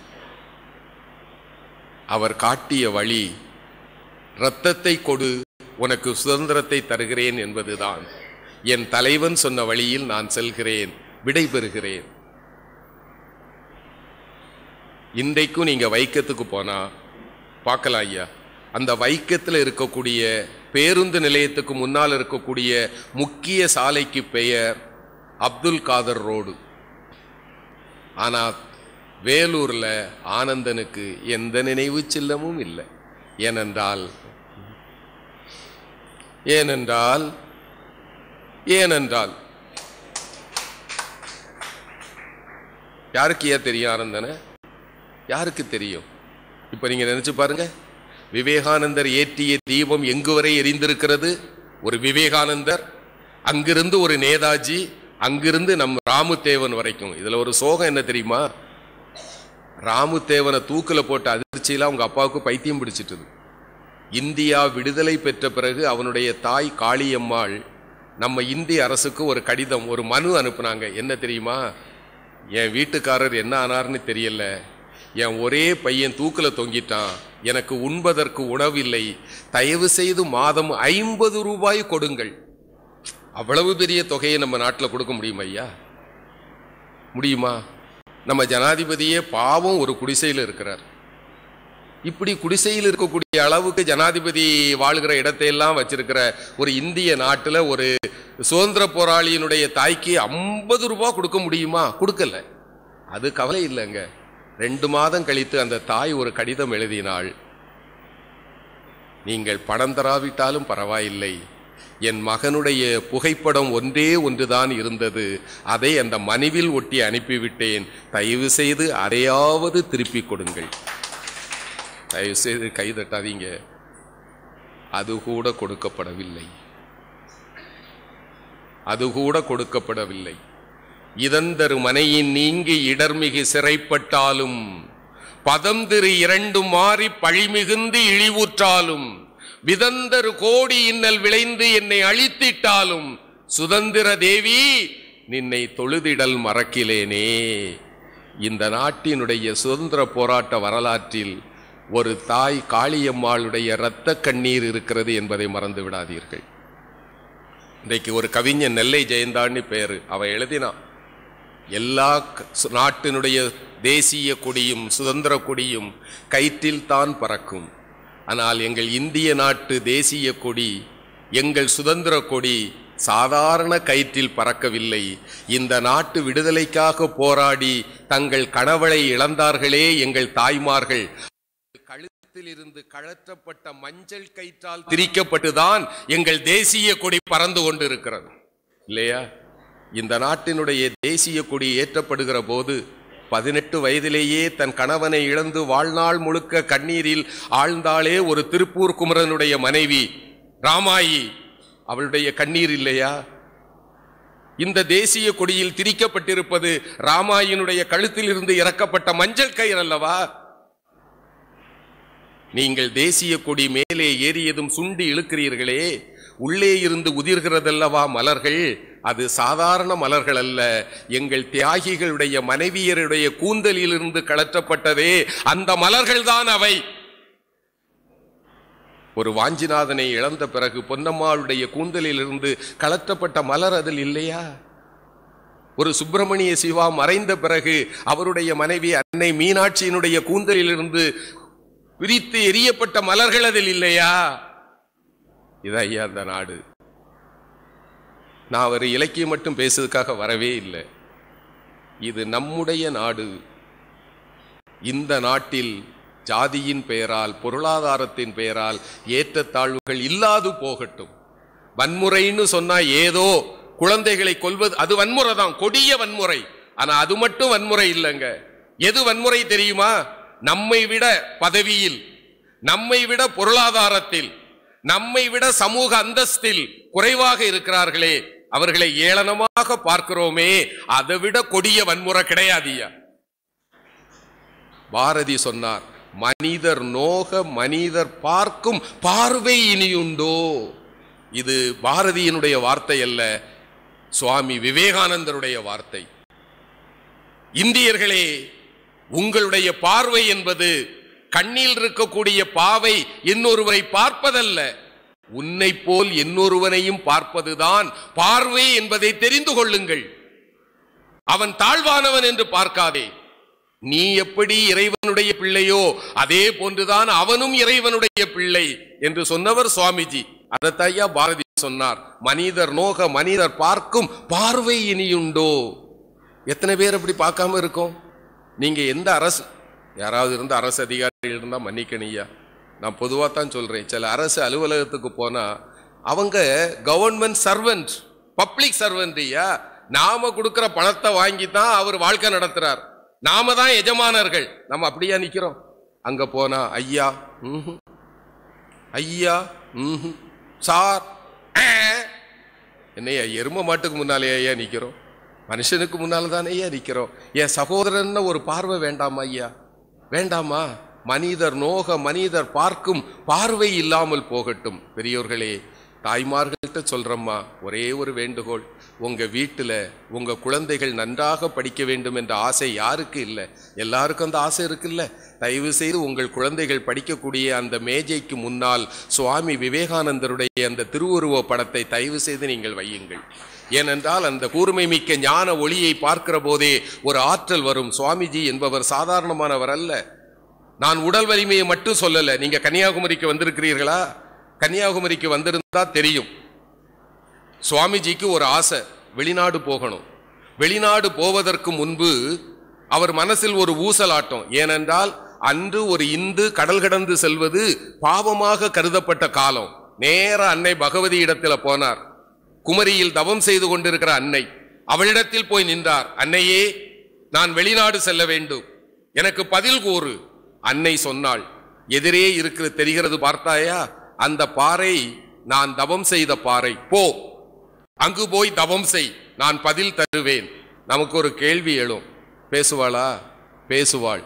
அவர் காட்டிய வழி இரத்தத்தை கொடு உனக்கு சுதந்திரத்தை தருகிறேன் என்பதுதான் என் தலைவன் சொன்ன வழியில் நான் செல்கிறேன் விடைபெறுகிறேன் இன்றைக்கும் நீங்கள் வைக்கத்துக்கு போனால் பார்க்கலாம் ஐயா அந்த வைக்கத்தில் இருக்கக்கூடிய பேருந்து நிலையத்துக்கு முன்னால் இருக்கக்கூடிய முக்கிய சாலைக்கு பெயர் அப்துல் காதர் ரோடு ஆனால் வேலூரில் ஆனந்தனுக்கு எந்த நினைவு சில்லமும் இல்லை ஏனென்றால் ஏனென்றால் ஏனென்றால் யாருக்கு ஏன் தெரியும் ஆனந்தனை யாருக்கு தெரியும் இப்போ நீங்கள் நினச்சி பாருங்கள் விவேகானந்தர் ஏற்றிய தீபம் எங்கு வரை எரிந்திருக்கிறது ஒரு விவேகானந்தர் அங்கிருந்து ஒரு நேதாஜி அங்கிருந்து நம் ராமுத்தேவன் வரைக்கும் இதில் ஒரு சோகம் என்ன தெரியுமா ராமுத்தேவனை தூக்கில் போட்ட அதிர்ச்சியில் அவங்க அப்பாவுக்கு பைத்தியம் பிடிச்சிட்டது இந்தியா விடுதலை பெற்ற பிறகு அவனுடைய தாய் காளியம்மாள் நம்ம இந்திய அரசுக்கு ஒரு கடிதம் ஒரு மனு அனுப்புனாங்க என்ன தெரியுமா என் வீட்டுக்காரர் என்ன ஆனார்னு தெரியல என் ஒரே பையன் தூக்கில் தொங்கிட்டான் எனக்கு உண்பதற்கு உணவில்லை தயவு செய்து மாதம் ஐம்பது ரூபாய் கொடுங்கள் அவ்வளவு பெரிய தொகையை நம்ம நாட்டில் கொடுக்க முடியும் ஐயா முடியுமா நம்ம ஜனாதிபதியே பாவம் ஒரு குடிசையில் இருக்கிறார் இப்படி குடிசையில் இருக்கக்கூடிய அளவுக்கு ஜனாதிபதி வாழ்கிற இடத்தையெல்லாம் வச்சிருக்கிற ஒரு இந்திய நாட்டில் ஒரு சுதந்திர போராளியினுடைய தாய்க்கு ஐம்பது ரூபா கொடுக்க முடியுமா கொடுக்கல அது கவலை இல்லைங்க ரெண்டு மாதம் கழித்து அந்த தாய் ஒரு கடிதம் எழுதினாள் நீங்கள் பணம் தராவிட்டாலும் பரவாயில்லை என் மகனுடைய புகைப்படம் ஒன்றே ஒன்றுதான் இருந்தது அதை அந்த மனுவில் ஒட்டி அனுப்பிவிட்டேன் தயவு செய்து அதையாவது திருப்பி கொடுங்கள் தயவு செய்து கை தட்டாதீங்க அது கூட கொடுக்கப்படவில்லை அது கூட கொடுக்கப்படவில்லை இதந்தரு மனையின் நீங்கி இடர்மிகு சிறைப்பட்டாலும் பதம் திரு இரண்டு மாறி பழிமிகுந்து இழிவுற்றாலும் விதந்தரு கோடி இன்னல் விளைந்து என்னை அழித்திட்டாலும் சுதந்திர தேவி நின்னை தொழுதிடல் மறக்கிலேனே இந்த நாட்டினுடைய சுதந்திர போராட்ட வரலாற்றில் ஒரு தாய் காளியம்மாளுடைய இரத்த கண்ணீர் இருக்கிறது என்பதை மறந்து விடாதீர்கள் இன்றைக்கு ஒரு கவிஞன் நெல்லை ஜெயந்தான்னு பேர் அவன் எழுதினான் எல்லா நாட்டினுடைய தேசிய கொடியும் சுதந்திர கொடியும் கயிற்றில் தான் பறக்கும் ஆனால் எங்கள் இந்திய நாட்டு தேசிய கொடி எங்கள் சுதந்திர கொடி சாதாரண கயிற்றில் பறக்கவில்லை இந்த நாட்டு விடுதலைக்காக போராடி தங்கள் கணவளை இழந்தார்களே எங்கள் தாய்மார்கள் கழுத்திலிருந்து கழற்றப்பட்ட மஞ்சள் கயிற்றால் திரிக்கப்பட்டுதான் எங்கள் தேசிய கொடி பறந்து கொண்டிருக்கிறது இல்லையா இந்த நாட்டினுடைய தேசிய கொடி ஏற்றப்படுகிற போது பதினெட்டு வயதிலேயே தன் கணவனை இழந்து வாழ்நாள் முழுக்க கண்ணீரில் ஆழ்ந்தாலே ஒரு திருப்பூர் குமரனுடைய மனைவி ராமாயி அவளுடைய கண்ணீர் இல்லையா இந்த தேசிய கொடியில் திரிக்கப்பட்டிருப்பது ராமாயினுடைய கழுத்தில் இருந்து இறக்கப்பட்ட மஞ்சள் கயிறு அல்லவா நீங்கள் தேசிய கொடி மேலே ஏறியதும் சுண்டி இழுக்கிறீர்களே உள்ளே இருந்து உதிர்கிறதல்லவா மலர்கள் அது சாதாரண மலர்கள் அல்ல எங்கள் தியாகிகளுடைய மனைவியருடைய கூந்தலிலிருந்து கலற்றப்பட்டதே அந்த மலர்கள் தான் அவை ஒரு வாஞ்சிநாதனை இழந்த பிறகு பொன்னம்மாளுடைய கூந்தலிலிருந்து கலற்றப்பட்ட மலர் அதில் இல்லையா ஒரு சுப்பிரமணிய சிவா மறைந்த பிறகு அவருடைய மனைவி அன்னை மீனாட்சியினுடைய கூந்தலிலிருந்து பிரித்து எரியப்பட்ட மலர்கள் அதில் இல்லையா இது ஐயா அந்த நாடு நான் ஒரு இலக்கியம் மட்டும் பேசுறதுக்காக வரவே இல்லை இது நம்முடைய நாடு இந்த நாட்டில் ஜாதியின் பெயரால் பொருளாதாரத்தின் பெயரால் ஏற்றத்தாழ்வுகள் இல்லாது போகட்டும் வன்முறைன்னு சொன்னா ஏதோ குழந்தைகளை கொள்வது அது வன்முறை தான் கொடிய வன்முறை ஆனா அது மட்டும் வன்முறை இல்லைங்க எது வன்முறை தெரியுமா நம்மை விட பதவியில் நம்மை விட பொருளாதாரத்தில் நம்மை விட சமூக அந்தஸ்தில் குறைவாக இருக்கிறார்களே அவர்களை ஏளனமாக பார்க்கிறோமே அதை விட கொடிய வன்முறை கிடையாதியா பாரதி சொன்னார் மனிதர் நோக மனிதர் பார்க்கும் பார்வை இனியுண்டோ இது பாரதியினுடைய வார்த்தை அல்ல சுவாமி விவேகானந்தருடைய வார்த்தை இந்தியர்களே உங்களுடைய பார்வை என்பது கண்ணில் இருக்கக்கூடிய பாவை இன்னொருவரை பார்ப்பதல்ல உன்னை போல் இன்னொருவனையும் பார்ப்பதுதான் பார்வை என்பதை தெரிந்து கொள்ளுங்கள் அவன் தாழ்வானவன் என்று பார்க்காதே நீ எப்படி இறைவனுடைய பிள்ளையோ அதே போன்றுதான் அவனும் இறைவனுடைய பிள்ளை என்று சொன்னவர் சுவாமிஜி அதத்தையா பாரதி சொன்னார் மனிதர் நோக மனிதர் பார்க்கும் பார்வை இனியுண்டோ எத்தனை பேர் அப்படி பார்க்காம இருக்கோம் நீங்க எந்த அரசு யாராவது இருந்தால் அரசு அதிகாரிகள் இருந்தால் மன்னிக்கணியா நான் பொதுவாக தான் சொல்கிறேன் சில அரசு அலுவலகத்துக்கு போனால் அவங்க கவர்மெண்ட் சர்வெண்ட் பப்ளிக் சர்வெண்ட்யா நாம கொடுக்குற பணத்தை வாங்கி தான் அவர் வாழ்க்கை நடத்துகிறார் நாம தான் எஜமானர்கள் நம்ம அப்படியா நிற்கிறோம் அங்கே போனால் ஐயா ம் ஐயா ம் சார் என்னையா எரும மாட்டுக்கு முன்னாலே ஐயா நிற்கிறோம் மனுஷனுக்கு முன்னால் தானே ஐயா நிற்கிறோம் என் சகோதரன்னு ஒரு பார்வை வேண்டாமா ஐயா வேண்டாமா மனிதர் நோக மனிதர் பார்க்கும் பார்வை இல்லாமல் போகட்டும் பெரியோர்களே தாய்மார்கள்ட்ட சொல்கிறம்மா ஒரே ஒரு வேண்டுகோள் உங்கள் வீட்டில் உங்கள் குழந்தைகள் நன்றாக படிக்க வேண்டும் என்ற ஆசை யாருக்கு இல்லை எல்லாருக்கும் அந்த ஆசை இருக்குல்ல தயவு செய்து உங்கள் குழந்தைகள் படிக்கக்கூடிய அந்த மேஜைக்கு முன்னால் சுவாமி விவேகானந்தருடைய அந்த திருவுருவ படத்தை தயவு செய்து நீங்கள் வையுங்கள் ஏனென்றால் அந்த கூர்மை மிக்க ஞான ஒளியை பார்க்கிற போதே ஒரு ஆற்றல் வரும் சுவாமிஜி என்பவர் சாதாரணமானவர் அல்ல நான் உடல் வலிமையை மட்டும் சொல்லலை நீங்க கன்னியாகுமரிக்கு வந்திருக்கிறீர்களா கன்னியாகுமரிக்கு வந்திருந்தா தெரியும் சுவாமிஜிக்கு ஒரு ஆசை வெளிநாடு போகணும் வெளிநாடு போவதற்கு முன்பு அவர் மனசில் ஒரு ஊசலாட்டம் ஏனென்றால் அன்று ஒரு இந்து கடல் கடந்து செல்வது பாவமாக கருதப்பட்ட காலம் நேர அன்னை பகவதி இடத்துல போனார் குமரியில் தவம் செய்து கொண்டிருக்கிற அன்னை அவளிடத்தில் போய் நின்றார் அன்னையே நான் வெளிநாடு செல்ல வேண்டும் எனக்கு பதில் கூறு அன்னை சொன்னாள் எதிரே இருக்கிற தெரிகிறது பார்த்தாயா அந்த பாறை நான் தவம் செய்த பாறை போ அங்கு போய் தவம் செய் நான் பதில் தருவேன் நமக்கு ஒரு கேள்வி எழும் பேசுவாளா பேசுவாள்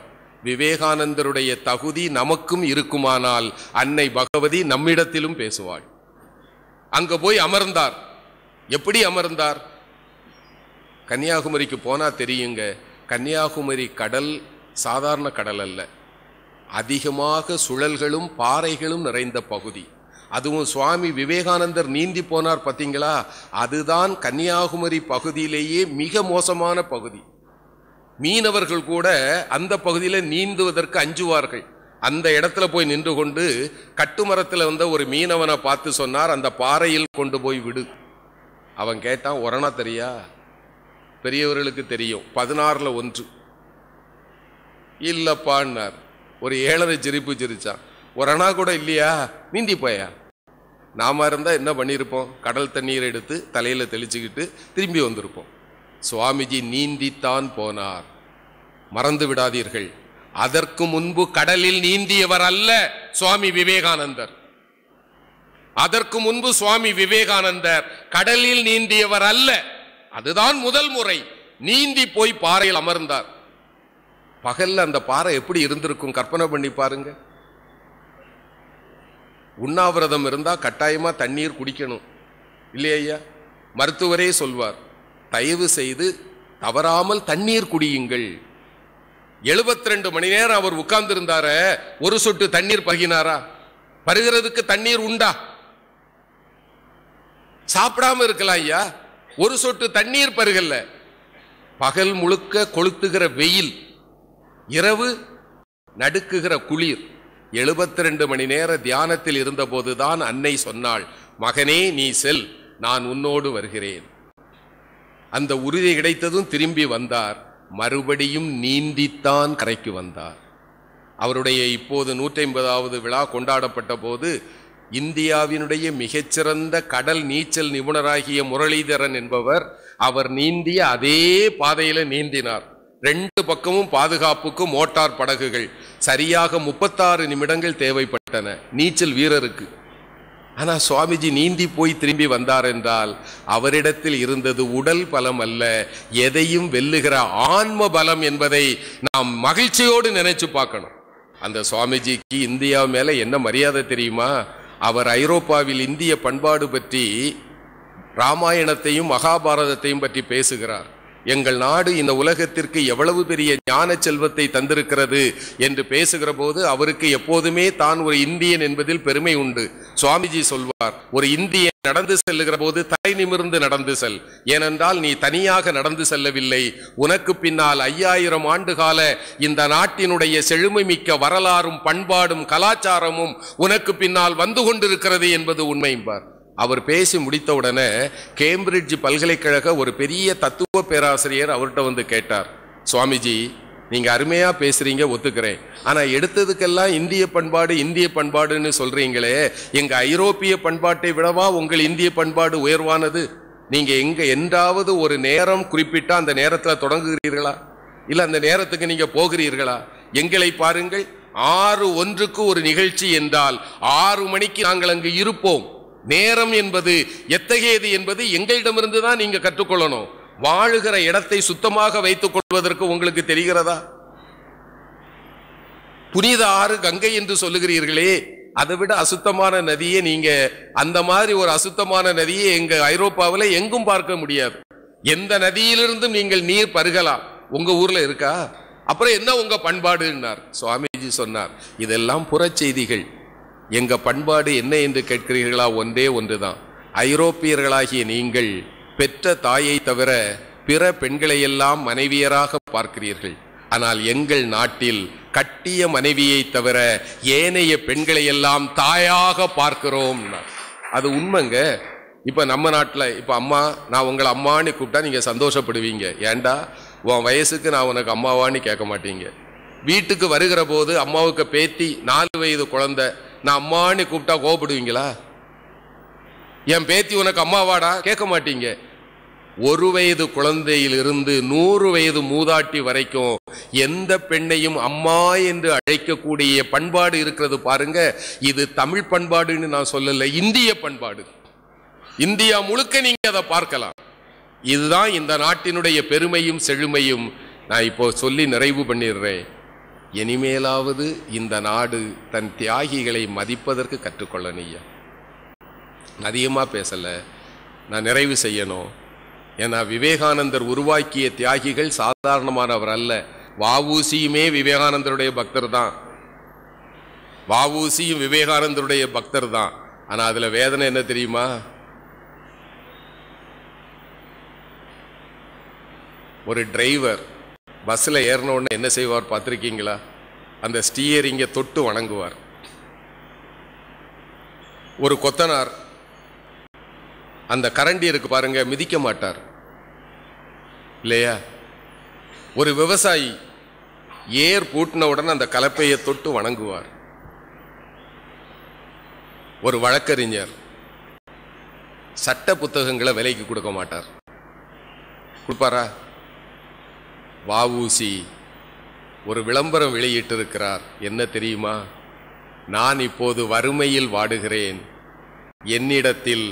விவேகானந்தருடைய தகுதி நமக்கும் இருக்குமானால் அன்னை பகவதி நம்மிடத்திலும் பேசுவாள் அங்கு போய் அமர்ந்தார் எப்படி அமர்ந்தார் கன்னியாகுமரிக்கு போனால் தெரியுங்க கன்னியாகுமரி கடல் சாதாரண கடல் அல்ல அதிகமாக சுழல்களும் பாறைகளும் நிறைந்த பகுதி அதுவும் சுவாமி விவேகானந்தர் நீந்தி போனார் பார்த்தீங்களா அதுதான் கன்னியாகுமரி பகுதியிலேயே மிக மோசமான பகுதி மீனவர்கள் கூட அந்த பகுதியில் நீந்துவதற்கு அஞ்சுவார்கள் அந்த இடத்துல போய் நின்று கொண்டு கட்டுமரத்தில் வந்த ஒரு மீனவனை பார்த்து சொன்னார் அந்த பாறையில் கொண்டு போய் விடு அவன் கேட்டான் உரணா தெரியா பெரியவர்களுக்கு தெரியும் பதினாறில் ஒன்று இல்லைப்பான்னார் ஒரு ஏழரை சிரிப்பு சிரித்தான் ஒரு கூட இல்லையா நீந்தி போயா நாம இருந்தால் என்ன பண்ணியிருப்போம் கடல் தண்ணீர் எடுத்து தலையில் தெளிச்சுக்கிட்டு திரும்பி வந்திருப்போம் சுவாமிஜி நீந்தித்தான் போனார் மறந்து விடாதீர்கள் அதற்கு முன்பு கடலில் நீந்தியவர் அல்ல சுவாமி விவேகானந்தர் அதற்கு முன்பு சுவாமி விவேகானந்தர் கடலில் நீந்தியவர் அல்ல அதுதான் முதல் முறை நீந்தி போய் பாறையில் அமர்ந்தார் பகல்ல அந்த பாறை எப்படி இருந்திருக்கும் கற்பனை பண்ணி பாருங்க உண்ணாவிரதம் இருந்தா கட்டாயமா தண்ணீர் குடிக்கணும் இல்லையா மருத்துவரே சொல்வார் தயவு செய்து தவறாமல் தண்ணீர் குடியுங்கள் எழுபத்தி ரெண்டு மணி நேரம் அவர் இருந்தார ஒரு சொட்டு தண்ணீர் பகினாரா பருகிறதுக்கு தண்ணீர் உண்டா சாப்பிடாம இருக்கலாம் ஐயா ஒரு சொட்டு தண்ணீர் பருகல்ல பகல் முழுக்க கொளுத்துகிற வெயில் இரவு நடுக்குகிற குளிர் எழுபத்தி ரெண்டு மணி நேர தியானத்தில் இருந்தபோதுதான் அன்னை சொன்னாள் மகனே நீ செல் நான் உன்னோடு வருகிறேன் அந்த உறுதி கிடைத்ததும் திரும்பி வந்தார் மறுபடியும் நீந்தித்தான் கரைக்கு வந்தார் அவருடைய இப்போது நூற்றி ஐம்பதாவது விழா கொண்டாடப்பட்ட போது இந்தியாவினுடைய மிகச்சிறந்த கடல் நீச்சல் நிபுணராகிய முரளிதரன் என்பவர் அவர் நீந்திய அதே பாதையில் நீந்தினார் ரெண்டு பக்கமும் பாதுகாப்புக்கு மோட்டார் படகுகள் சரியாக முப்பத்தாறு நிமிடங்கள் தேவைப்பட்டன நீச்சல் வீரருக்கு ஆனால் சுவாமிஜி நீந்தி போய் திரும்பி வந்தார் என்றால் அவரிடத்தில் இருந்தது உடல் பலம் அல்ல எதையும் வெல்லுகிற ஆன்ம பலம் என்பதை நாம் மகிழ்ச்சியோடு நினைச்சு பார்க்கணும் அந்த சுவாமிஜிக்கு இந்தியா மேலே என்ன மரியாதை தெரியுமா அவர் ஐரோப்பாவில் இந்திய பண்பாடு பற்றி ராமாயணத்தையும் மகாபாரதத்தையும் பற்றி பேசுகிறார் எங்கள் நாடு இந்த உலகத்திற்கு எவ்வளவு பெரிய ஞான செல்வத்தை தந்திருக்கிறது என்று பேசுகிற போது அவருக்கு எப்போதுமே தான் ஒரு இந்தியன் என்பதில் பெருமை உண்டு சுவாமிஜி சொல்வார் ஒரு இந்தியன் நடந்து செல்லுகிற போது தலை நிமிர்ந்து நடந்து செல் ஏனென்றால் நீ தனியாக நடந்து செல்லவில்லை உனக்கு பின்னால் ஐயாயிரம் ஆண்டு கால இந்த நாட்டினுடைய செழுமை மிக்க வரலாறும் பண்பாடும் கலாச்சாரமும் உனக்கு பின்னால் வந்து கொண்டிருக்கிறது என்பது உண்மை என்பார் அவர் பேசி முடித்த உடனே கேம்பிரிட்ஜ் பல்கலைக்கழக ஒரு பெரிய தத்துவ பேராசிரியர் அவர்கிட்ட வந்து கேட்டார் சுவாமிஜி நீங்கள் அருமையாக பேசுகிறீங்க ஒத்துக்கிறேன் ஆனால் எடுத்ததுக்கெல்லாம் இந்திய பண்பாடு இந்திய பண்பாடுன்னு சொல்கிறீங்களே எங்கள் ஐரோப்பிய பண்பாட்டை விடவா உங்கள் இந்திய பண்பாடு உயர்வானது நீங்கள் எங்கே என்றாவது ஒரு நேரம் குறிப்பிட்ட அந்த நேரத்தில் தொடங்குகிறீர்களா இல்லை அந்த நேரத்துக்கு நீங்கள் போகிறீர்களா எங்களை பாருங்கள் ஆறு ஒன்றுக்கு ஒரு நிகழ்ச்சி என்றால் ஆறு மணிக்கு நாங்கள் அங்கு இருப்போம் நேரம் என்பது எத்தகையது என்பது எங்களிடமிருந்து தான் நீங்கள் கற்றுக்கொள்ளணும் வாழுகிற இடத்தை சுத்தமாக வைத்துக் கொள்வதற்கு உங்களுக்கு தெரிகிறதா புனித ஆறு கங்கை என்று சொல்லுகிறீர்களே அதை விட அசுத்தமான நதியை நீங்க அந்த மாதிரி ஒரு அசுத்தமான நதியை எங்க ஐரோப்பாவில் எங்கும் பார்க்க முடியாது எந்த நதியிலிருந்தும் நீங்கள் நீர் பருகலாம் உங்க ஊர்ல இருக்கா அப்புறம் என்ன உங்க பண்பாடுன்னார் சுவாமிஜி சொன்னார் இதெல்லாம் புறச்செய்திகள் எங்கள் பண்பாடு என்ன என்று கேட்கிறீர்களா ஒன்றே ஒன்று தான் ஐரோப்பியர்களாகிய நீங்கள் பெற்ற தாயை தவிர பிற பெண்களையெல்லாம் மனைவியராக பார்க்கிறீர்கள் ஆனால் எங்கள் நாட்டில் கட்டிய மனைவியை தவிர ஏனைய பெண்களையெல்லாம் தாயாக பார்க்கிறோம் அது உண்மைங்க இப்போ நம்ம நாட்டில் இப்போ அம்மா நான் உங்களை அம்மானு கூப்பிட்டா நீங்கள் சந்தோஷப்படுவீங்க ஏண்டா உன் வயசுக்கு நான் உனக்கு அம்மாவான்னு கேட்க மாட்டீங்க வீட்டுக்கு வருகிற போது அம்மாவுக்கு பேத்தி நாலு வயது குழந்தை நான் அம்மான்னு கூப்பிட்டா கோபப்படுவீங்களா என் பேத்தி உனக்கு அம்மாவாடா கேட்க மாட்டீங்க ஒரு வயது குழந்தையிலிருந்து நூறு வயது மூதாட்டி வரைக்கும் எந்த பெண்ணையும் அம்மா என்று அழைக்கக்கூடிய பண்பாடு இருக்கிறது பாருங்க இது தமிழ் பண்பாடுன்னு நான் சொல்லலை இந்திய பண்பாடு இந்தியா முழுக்க நீங்க அதை பார்க்கலாம் இதுதான் இந்த நாட்டினுடைய பெருமையும் செழுமையும் நான் இப்போ சொல்லி நிறைவு பண்ணிடுறேன் இனிமேலாவது இந்த நாடு தன் தியாகிகளை மதிப்பதற்கு கற்றுக்கொள்ளணும் ஐயா அதிகமாக பேசலை நான் நிறைவு செய்யணும் ஏன்னா விவேகானந்தர் உருவாக்கிய தியாகிகள் சாதாரணமானவர் அல்ல வவுசியுமே விவேகானந்தருடைய பக்தர் தான் வவுசியும் விவேகானந்தருடைய பக்தர் தான் ஆனால் அதில் வேதனை என்ன தெரியுமா ஒரு டிரைவர் பஸ்ஸில் ஏறினோடனே என்ன செய்வார் பார்த்துருக்கீங்களா அந்த ஸ்டீயரிங்கை தொட்டு வணங்குவார் ஒரு கொத்தனார் அந்த கரண்டி இருக்கு பாருங்க மிதிக்க மாட்டார் இல்லையா ஒரு விவசாயி ஏர் பூட்டின உடனே அந்த கலப்பையை தொட்டு வணங்குவார் ஒரு வழக்கறிஞர் சட்ட புத்தகங்களை விலைக்கு கொடுக்க மாட்டார் கொடுப்பாரா வாவூசி ஒரு விளம்பரம் வெளியிட்டிருக்கிறார் என்ன தெரியுமா நான் இப்போது வறுமையில் வாடுகிறேன் என்னிடத்தில்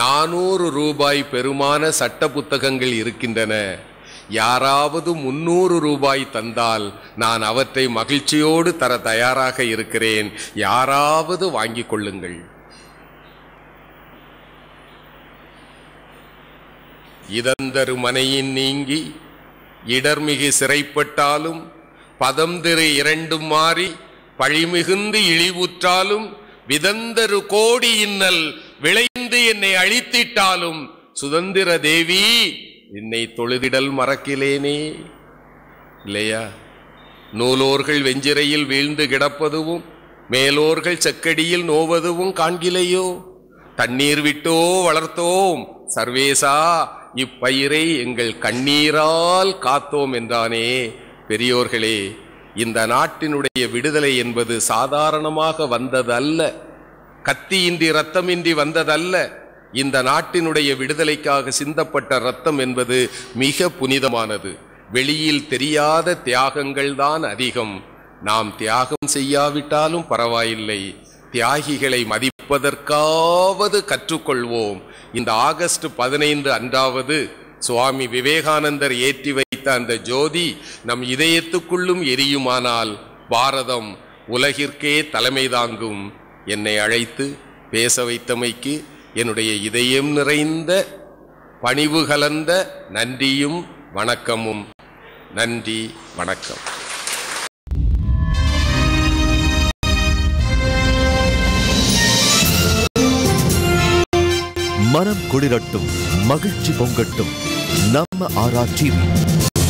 நானூறு ரூபாய் பெருமான சட்ட புத்தகங்கள் இருக்கின்றன யாராவது முன்னூறு ரூபாய் தந்தால் நான் அவற்றை மகிழ்ச்சியோடு தர தயாராக இருக்கிறேன் யாராவது வாங்கிக் கொள்ளுங்கள் இதந்தரு மனையின் நீங்கி இடர்மிகு சிறைப்பட்டாலும் பதம் திரு இரண்டும் மாறி பழிமிகுந்து இழிவுற்றாலும் விதந்தரு கோடி இன்னல் விளைந்து என்னை அழித்திட்டாலும் சுதந்திர தேவி என்னை தொழுதிடல் மறக்கிலேனே இல்லையா நூலோர்கள் வெஞ்சிறையில் வீழ்ந்து கிடப்பதுவும் மேலோர்கள் செக்கடியில் நோவதுவும் காண்கிலையோ தண்ணீர் விட்டோ வளர்த்தோம் சர்வேசா இப்பயிரை எங்கள் கண்ணீரால் காத்தோம் என்றானே பெரியோர்களே இந்த நாட்டினுடைய விடுதலை என்பது சாதாரணமாக வந்ததல்ல கத்தியின்றி இன்றி வந்ததல்ல இந்த நாட்டினுடைய விடுதலைக்காக சிந்தப்பட்ட இரத்தம் என்பது மிக புனிதமானது வெளியில் தெரியாத தியாகங்கள் தான் அதிகம் நாம் தியாகம் செய்யாவிட்டாலும் பரவாயில்லை தியாகிகளை மதிப்பதற்காவது கற்றுக்கொள்வோம் இந்த ஆகஸ்ட் பதினைந்து அன்றாவது சுவாமி விவேகானந்தர் ஏற்றி வைத்த அந்த ஜோதி நம் இதயத்துக்குள்ளும் எரியுமானால் பாரதம் உலகிற்கே தலைமை தாங்கும் என்னை அழைத்து பேச வைத்தமைக்கு என்னுடைய இதயம் நிறைந்த பணிவு கலந்த நன்றியும் வணக்கமும் நன்றி வணக்கம் மனம் குளிரட்டும் மகிழ்ச்சி பொங்கட்டும் நம்ம ஆராய்ச்சி